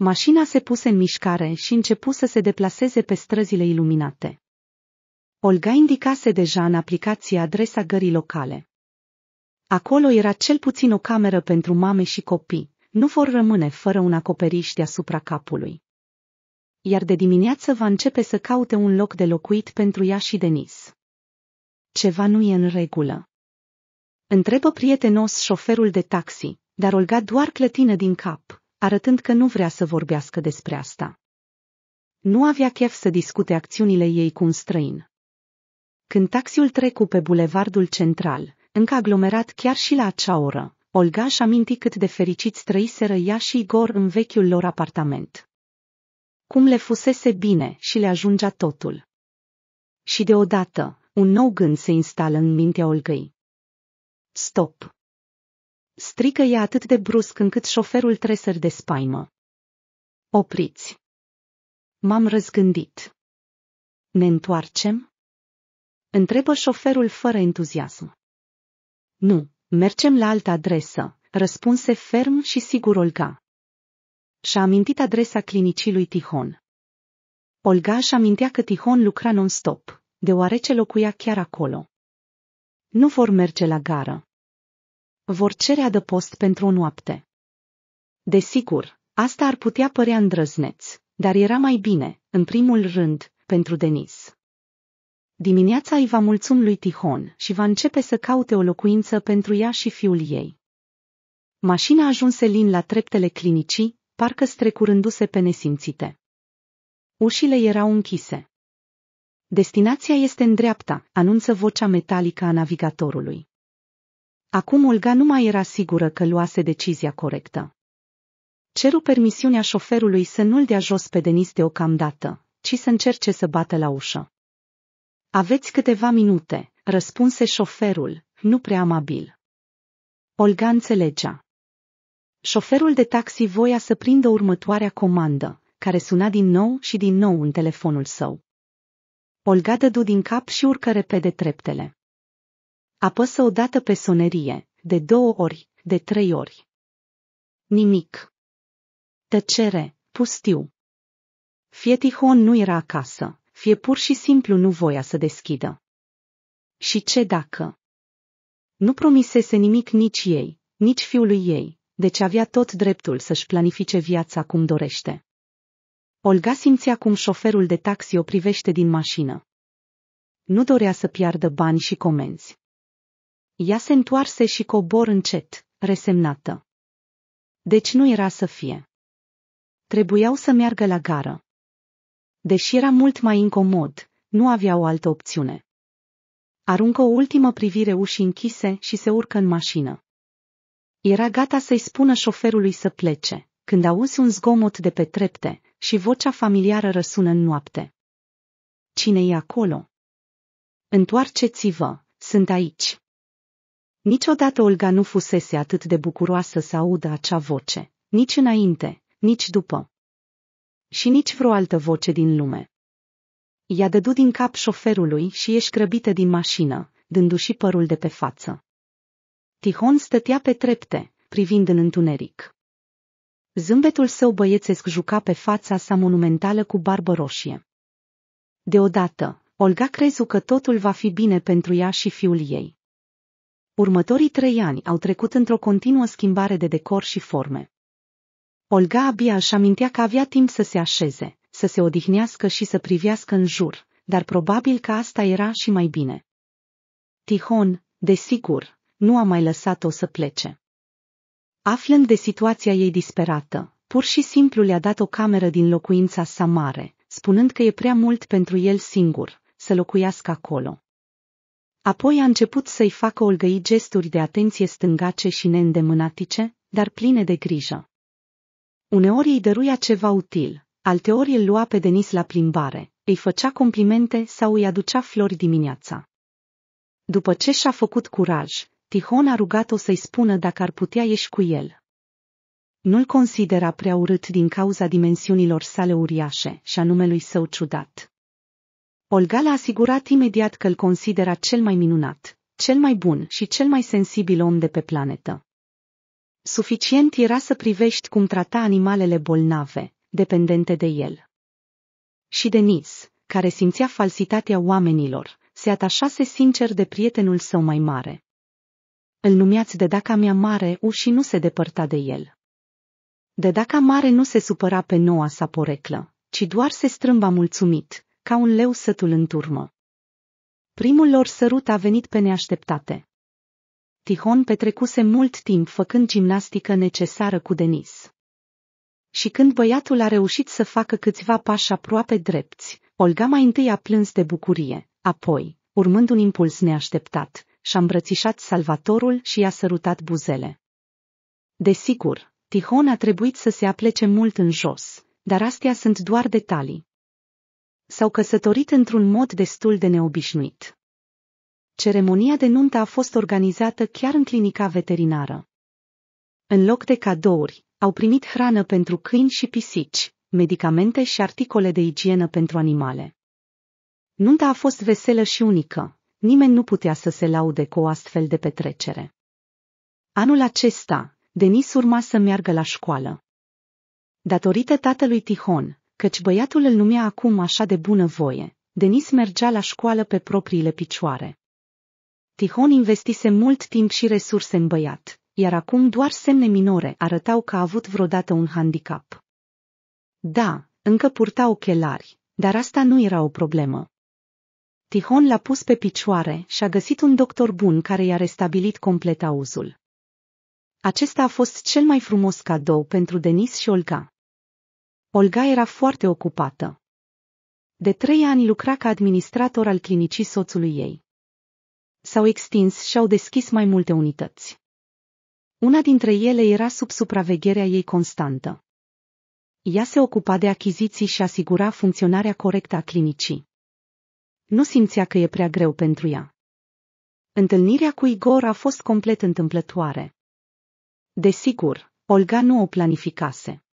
Mașina se puse în mișcare și începu să se deplaseze pe străzile iluminate. Olga indicase deja în aplicație adresa gării locale. Acolo era cel puțin o cameră pentru mame și copii, nu vor rămâne fără un acoperiș deasupra capului. Iar de dimineață va începe să caute un loc de locuit pentru ea și Denis. Ceva nu e în regulă. Întrebă prietenos șoferul de taxi, dar Olga doar clătină din cap arătând că nu vrea să vorbească despre asta. Nu avea chef să discute acțiunile ei cu un străin. Când taxiul trecu pe bulevardul central, încă aglomerat chiar și la acea oră, Olga își aminti cât de fericiți trăiseră ea și Igor în vechiul lor apartament. Cum le fusese bine și le ajungea totul. Și deodată, un nou gând se instală în mintea Olgăi. Stop! strică e atât de brusc încât șoferul tresăr de spaimă. Opriți! M-am răzgândit. Ne întoarcem? Întrebă șoferul fără entuziasm. Nu, mergem la altă adresă, răspunse ferm și sigur Olga. Și-a amintit adresa clinicii lui Tihon. Olga își amintea că Tihon lucra non-stop, deoarece locuia chiar acolo. Nu vor merge la gară vor cere adăpost pentru o noapte. Desigur, asta ar putea părea îndrăzneț, dar era mai bine, în primul rând, pentru Denis. Dimineața îi va mulțumi lui Tihon și va începe să caute o locuință pentru ea și fiul ei. Mașina ajunse lin la treptele clinicii, parcă strecurându-se pe nesimțite. Ușile erau închise. Destinația este în dreapta, anunță vocea metalică a navigatorului. Acum Olga nu mai era sigură că luase decizia corectă. Ceru permisiunea șoferului să nu-l dea jos pe Denis deocamdată, ci să încerce să bată la ușă. Aveți câteva minute, răspunse șoferul, nu prea amabil. Olga înțelegea. Șoferul de taxi voia să prindă următoarea comandă, care suna din nou și din nou în telefonul său. Olga dădu din cap și urcă repede treptele. Apăsă odată pe sonerie, de două ori, de trei ori. Nimic. Tăcere, pustiu. Fie Tihon nu era acasă, fie pur și simplu nu voia să deschidă. Și ce dacă? Nu promisese nimic nici ei, nici fiului ei, deci avea tot dreptul să-și planifice viața cum dorește. Olga simțea cum șoferul de taxi o privește din mașină. Nu dorea să piardă bani și comenzi. Ea se întoarse și cobor încet, resemnată. Deci nu era să fie. Trebuiau să meargă la gară. Deși era mult mai incomod, nu avea o altă opțiune. Aruncă o ultimă privire ușii închise și se urcă în mașină. Era gata să-i spună șoferului să plece, când auzi un zgomot de pe trepte și vocea familiară răsună în noapte. Cine e acolo? Întoarceți-vă, sunt aici. Niciodată Olga nu fusese atât de bucuroasă să audă acea voce, nici înainte, nici după. Și nici vreo altă voce din lume. I-a dădu din cap șoferului și ieși grăbită din mașină, dându-și părul de pe față. Tihon stătea pe trepte, privind în întuneric. Zâmbetul său băiețesc juca pe fața sa monumentală cu barbă roșie. Deodată, Olga crezu că totul va fi bine pentru ea și fiul ei. Următorii trei ani au trecut într-o continuă schimbare de decor și forme. Olga abia își amintea că avea timp să se așeze, să se odihnească și să privească în jur, dar probabil că asta era și mai bine. Tihon, desigur, nu a mai lăsat-o să plece. Aflând de situația ei disperată, pur și simplu le-a dat o cameră din locuința sa mare, spunând că e prea mult pentru el singur să locuiască acolo. Apoi a început să-i facă olgăi gesturi de atenție stângace și neîndemânatice, dar pline de grijă. Uneori îi dăruia ceva util, alteori îl lua pe Denis la plimbare, îi făcea complimente sau îi aducea flori dimineața. După ce și-a făcut curaj, Tihon a rugat-o să-i spună dacă ar putea ieși cu el. Nu-l considera prea urât din cauza dimensiunilor sale uriașe și a numelui său ciudat. Olga l-a asigurat imediat că îl considera cel mai minunat, cel mai bun și cel mai sensibil om de pe planetă. Suficient era să privești cum trata animalele bolnave, dependente de el. Și Denis, care simțea falsitatea oamenilor, se atașase sincer de prietenul său mai mare. Îl numeați de daca mea mare U și nu se depărta de el. De daca mare nu se supăra pe noua sa poreclă, ci doar se strâmba mulțumit, ca un leu sătul în turmă. Primul lor sărut a venit pe neașteptate. Tihon petrecuse mult timp făcând gimnastică necesară cu Denis. Și când băiatul a reușit să facă câțiva pași aproape drepți, Olga mai întâi a plâns de bucurie, apoi, urmând un impuls neașteptat, și-a îmbrățișat salvatorul și i-a sărutat buzele. Desigur, Tihon a trebuit să se aplece mult în jos, dar astea sunt doar detalii s-au căsătorit într-un mod destul de neobișnuit. Ceremonia de nuntă a fost organizată chiar în clinica veterinară. În loc de cadouri, au primit hrană pentru câini și pisici, medicamente și articole de igienă pentru animale. Nunta a fost veselă și unică, nimeni nu putea să se laude cu o astfel de petrecere. Anul acesta, Denis urma să meargă la școală. Datorită tatălui Tihon, căci băiatul îl numea acum așa de bună voie. Denis mergea la școală pe propriile picioare. Tihon investise mult timp și resurse în băiat, iar acum doar semne minore arătau că a avut vreodată un handicap. Da, încă purta ochelari, dar asta nu era o problemă. Tihon l-a pus pe picioare și a găsit un doctor bun care i-a restabilit complet auzul. Acesta a fost cel mai frumos cadou pentru Denis și Olga. Olga era foarte ocupată. De trei ani lucra ca administrator al clinicii soțului ei. S-au extins și au deschis mai multe unități. Una dintre ele era sub supravegherea ei constantă. Ea se ocupa de achiziții și asigura funcționarea corectă a clinicii. Nu simțea că e prea greu pentru ea. Întâlnirea cu Igor a fost complet întâmplătoare. Desigur, Olga nu o planificase.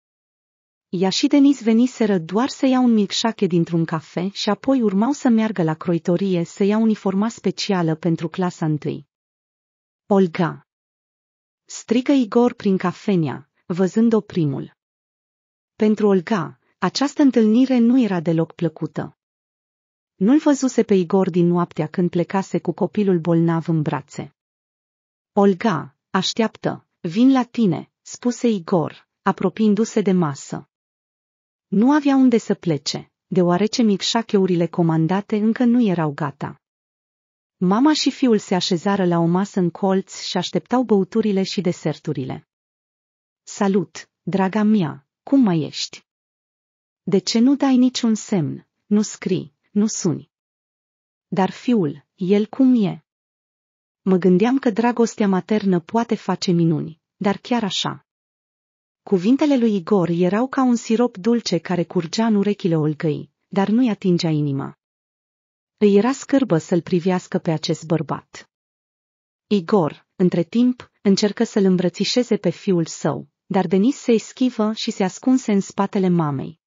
Ea și Denis veniseră doar să ia un milkshake dintr-un cafe și apoi urmau să meargă la croitorie să ia uniforma specială pentru clasa întâi. Olga! Strigă Igor prin cafenea, văzând-o primul. Pentru Olga, această întâlnire nu era deloc plăcută. Nu-l văzuse pe Igor din noaptea când plecase cu copilul bolnav în brațe. Olga, așteaptă, vin la tine, spuse Igor, apropiindu-se de masă. Nu avea unde să plece, deoarece micșacheurile comandate încă nu erau gata. Mama și fiul se așezară la o masă în colț și așteptau băuturile și deserturile. Salut, draga mea, cum mai ești? De ce nu dai niciun semn, nu scrii, nu suni? Dar fiul, el cum e? Mă gândeam că dragostea maternă poate face minuni, dar chiar așa, Cuvintele lui Igor erau ca un sirop dulce care curgea în urechile olgăi, dar nu-i atingea inima. Îi era scârbă să-l privească pe acest bărbat. Igor, între timp, încercă să-l îmbrățișeze pe fiul său, dar Denis se eschivă și se ascunse în spatele mamei.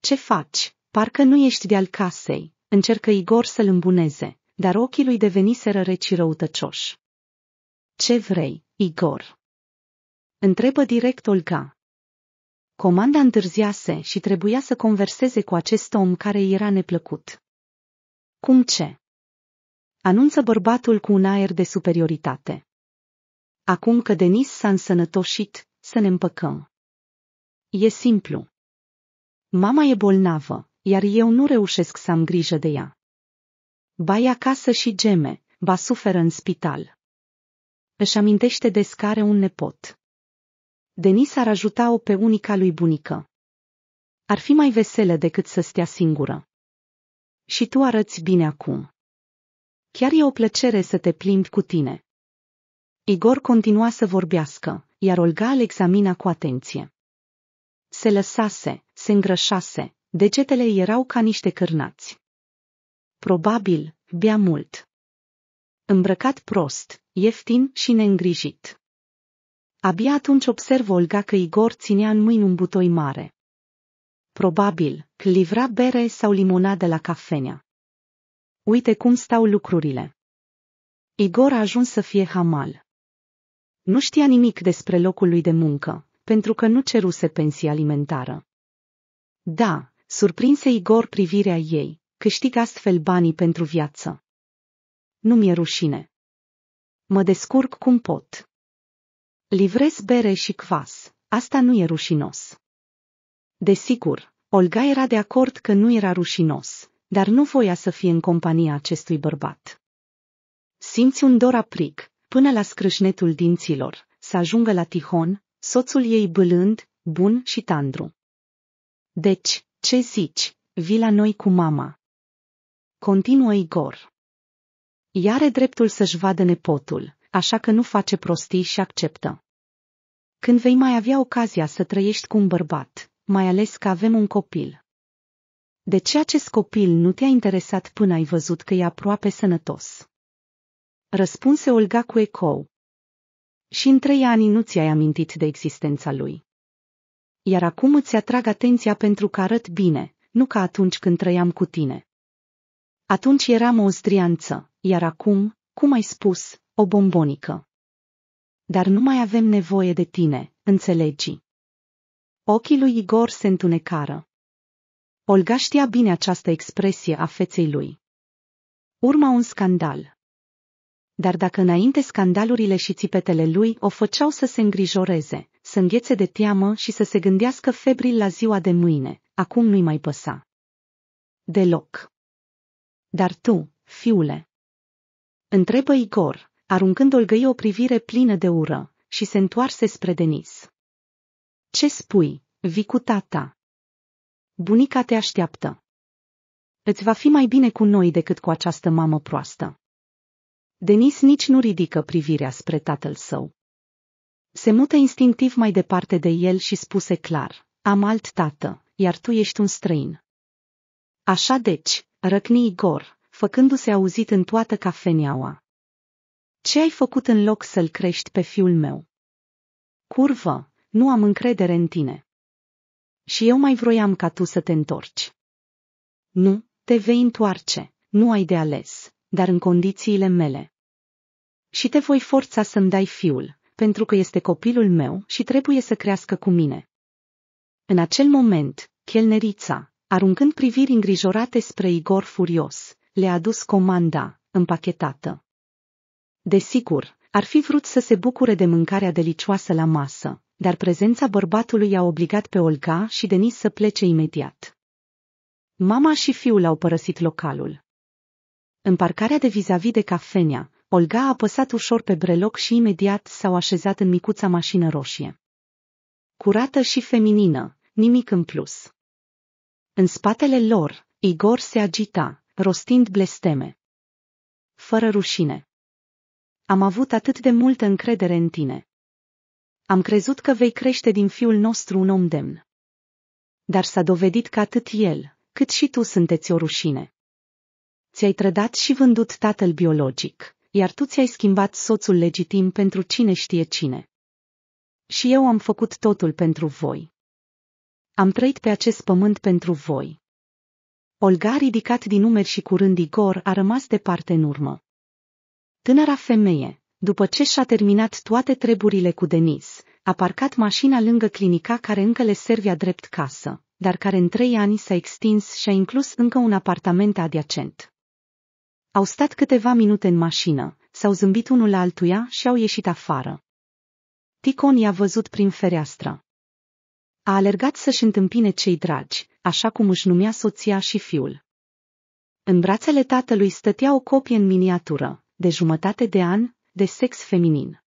Ce faci? Parcă nu ești de-al casei, încercă Igor să-l îmbuneze, dar ochii lui deveniseră reci răutăcioși. Ce vrei, Igor? Întrebă direct Olga. Comanda întârziase și trebuia să converseze cu acest om care era neplăcut. Cum ce? Anunță bărbatul cu un aer de superioritate. Acum că Denis s-a însănătoșit, să ne împăcăm. E simplu. Mama e bolnavă, iar eu nu reușesc să am grijă de ea. Ba e acasă și geme, ba suferă în spital. Își amintește de scare un nepot. Denis ar ajuta-o pe unica lui bunică. Ar fi mai veselă decât să stea singură. Și tu arăți bine acum. Chiar e o plăcere să te plimbi cu tine. Igor continua să vorbească, iar Olga îl examina cu atenție. Se lăsase, se îngrășase, degetele erau ca niște cârnați. Probabil, bea mult. Îmbrăcat prost, ieftin și neîngrijit. Abia atunci observ Olga că Igor ținea în mâini un butoi mare. Probabil, că livra bere sau limonadă la cafenea. Uite cum stau lucrurile. Igor a ajuns să fie hamal. Nu știa nimic despre locul lui de muncă, pentru că nu ceruse pensie alimentară. Da, surprinse Igor privirea ei, câștig astfel banii pentru viață. Nu mi-e rușine. Mă descurc cum pot. Livrez bere și cvas. Asta nu e rușinos. Desigur, Olga era de acord că nu era rușinos, dar nu voia să fie în compania acestui bărbat. Simți un dor aprig, până la scrâșnetul dinților, să ajungă la Tihon, soțul ei bâlând, bun și tandru. Deci, ce zici, vii la noi cu mama? Continuă Igor. Iare dreptul să-și vadă nepotul, așa că nu face prostii și acceptă. Când vei mai avea ocazia să trăiești cu un bărbat, mai ales că avem un copil. De ce acest copil nu te-a interesat până ai văzut că e aproape sănătos? Răspunse Olga cu ecou. Și în trei ani nu ți-ai amintit de existența lui. Iar acum îți atrag atenția pentru că arăt bine, nu ca atunci când trăiam cu tine. Atunci eram o zdrianță, iar acum, cum ai spus, o bombonică. Dar nu mai avem nevoie de tine, înțelegi. Ochii lui Igor se întunecară. Olga știa bine această expresie a feței lui. Urma un scandal. Dar dacă înainte scandalurile și țipetele lui o făceau să se îngrijoreze, să înghețe de teamă și să se gândească febril la ziua de mâine, acum nu-i mai păsa. Deloc. Dar tu, fiule. Întrebă Igor, aruncând Olgăi o privire plină de ură, și se întoarse spre Denis. Ce spui, cu tata? Bunica te așteaptă. Îți va fi mai bine cu noi decât cu această mamă proastă. Denis nici nu ridică privirea spre tatăl său. Se mută instinctiv mai departe de el și spuse clar, am alt tată, iar tu ești un străin. Așa deci, răcni Igor, făcându-se auzit în toată cafeneaua. Ce ai făcut în loc să-l crești pe fiul meu? Curvă, nu am încredere în tine. Și eu mai vroiam ca tu să te întorci. Nu, te vei întoarce, nu ai de ales, dar în condițiile mele. Și te voi forța să-mi dai fiul, pentru că este copilul meu și trebuie să crească cu mine. În acel moment, chelnerița, aruncând priviri îngrijorate spre Igor furios, le-a adus comanda, împachetată. Desigur, ar fi vrut să se bucure de mâncarea delicioasă la masă, dar prezența bărbatului a obligat pe Olga și Denis să plece imediat. Mama și fiul au părăsit localul. În parcarea de vis-a-vis de cafenea, Olga a apăsat ușor pe breloc și imediat s-au așezat în micuța mașină roșie. Curată și feminină, nimic în plus. În spatele lor, Igor se agita, rostind blesteme. Fără rușine. Am avut atât de multă încredere în tine. Am crezut că vei crește din fiul nostru un om demn. Dar s-a dovedit că atât el, cât și tu sunteți o rușine. Ți-ai trădat și vândut tatăl biologic, iar tu ți-ai schimbat soțul legitim pentru cine știe cine. Și eu am făcut totul pentru voi. Am trăit pe acest pământ pentru voi. Olga, ridicat din numeri și curând Igor, a rămas departe în urmă. Tânăra femeie, după ce și-a terminat toate treburile cu Denis, a parcat mașina lângă clinica care încă le servea drept casă, dar care în trei ani s-a extins și a inclus încă un apartament adiacent. Au stat câteva minute în mașină, s-au zâmbit unul la altuia și au ieșit afară. Ticon i-a văzut prin fereastră. A alergat să-și întâmpine cei dragi, așa cum își numea soția și fiul. În brațele tatălui stătea o copie în miniatură, de jumătate de an, de sex feminin.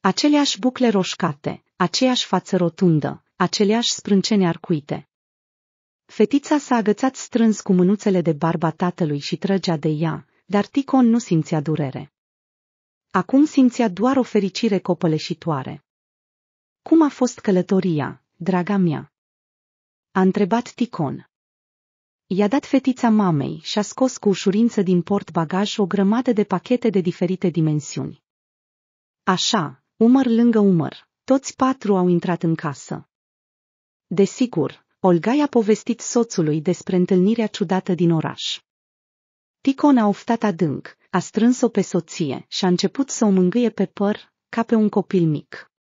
Aceleași bucle roșcate, aceeași față rotundă, aceleași sprâncene arcuite. Fetița s-a agățat strâns cu mânuțele de barba tatălui și trăgea de ea, dar Ticon nu simțea durere. Acum simțea doar o fericire copăleșitoare. Cum a fost călătoria, draga mea? A întrebat Ticon. I-a dat fetița mamei și a scos cu ușurință din port bagaj o grămadă de pachete de diferite dimensiuni. Așa, umăr lângă umăr, toți patru au intrat în casă. Desigur, Olga i-a povestit soțului despre întâlnirea ciudată din oraș. Ticon a oftat adânc, a strâns-o pe soție și a început să o mângâie pe păr, ca pe un copil mic.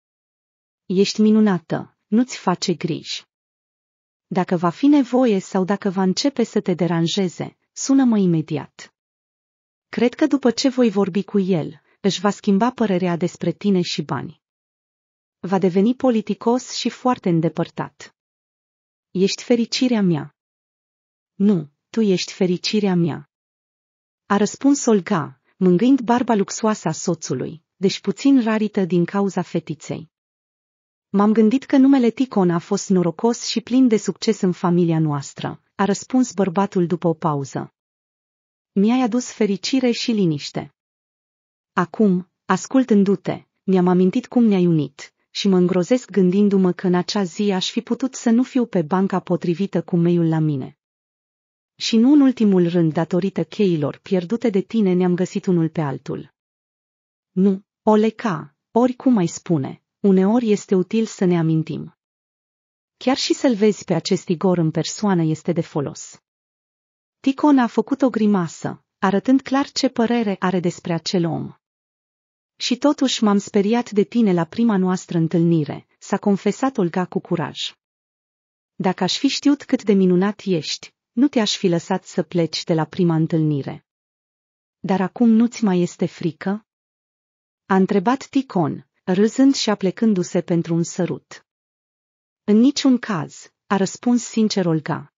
Ești minunată, nu-ți face griji. Dacă va fi nevoie sau dacă va începe să te deranjeze, sună-mă imediat. Cred că după ce voi vorbi cu el, își va schimba părerea despre tine și bani. Va deveni politicos și foarte îndepărtat. Ești fericirea mea. Nu, tu ești fericirea mea. A răspuns Olga, mângâind barba luxoasă a soțului, deși puțin rarită din cauza fetiței. M-am gândit că numele Ticon a fost norocos și plin de succes în familia noastră, a răspuns bărbatul după o pauză. Mi-ai adus fericire și liniște. Acum, ascultându-te, mi-am amintit cum ne-ai unit și mă îngrozesc gândindu-mă că în acea zi aș fi putut să nu fiu pe banca potrivită cu meiul la mine. Și nu în ultimul rând, datorită cheilor pierdute de tine, ne-am găsit unul pe altul. Nu, Oleca, oricum mai spune, uneori este util să ne amintim. Chiar și să-l vezi pe acest Igor în persoană este de folos. Ticon a făcut o grimasă, arătând clar ce părere are despre acel om. Și totuși m-am speriat de tine la prima noastră întâlnire, s-a confesat Olga cu curaj. Dacă aș fi știut cât de minunat ești, nu te-aș fi lăsat să pleci de la prima întâlnire. Dar acum nu-ți mai este frică? A întrebat Ticon, râzând și aplecându-se pentru un sărut. În niciun caz, a răspuns sincer Olga.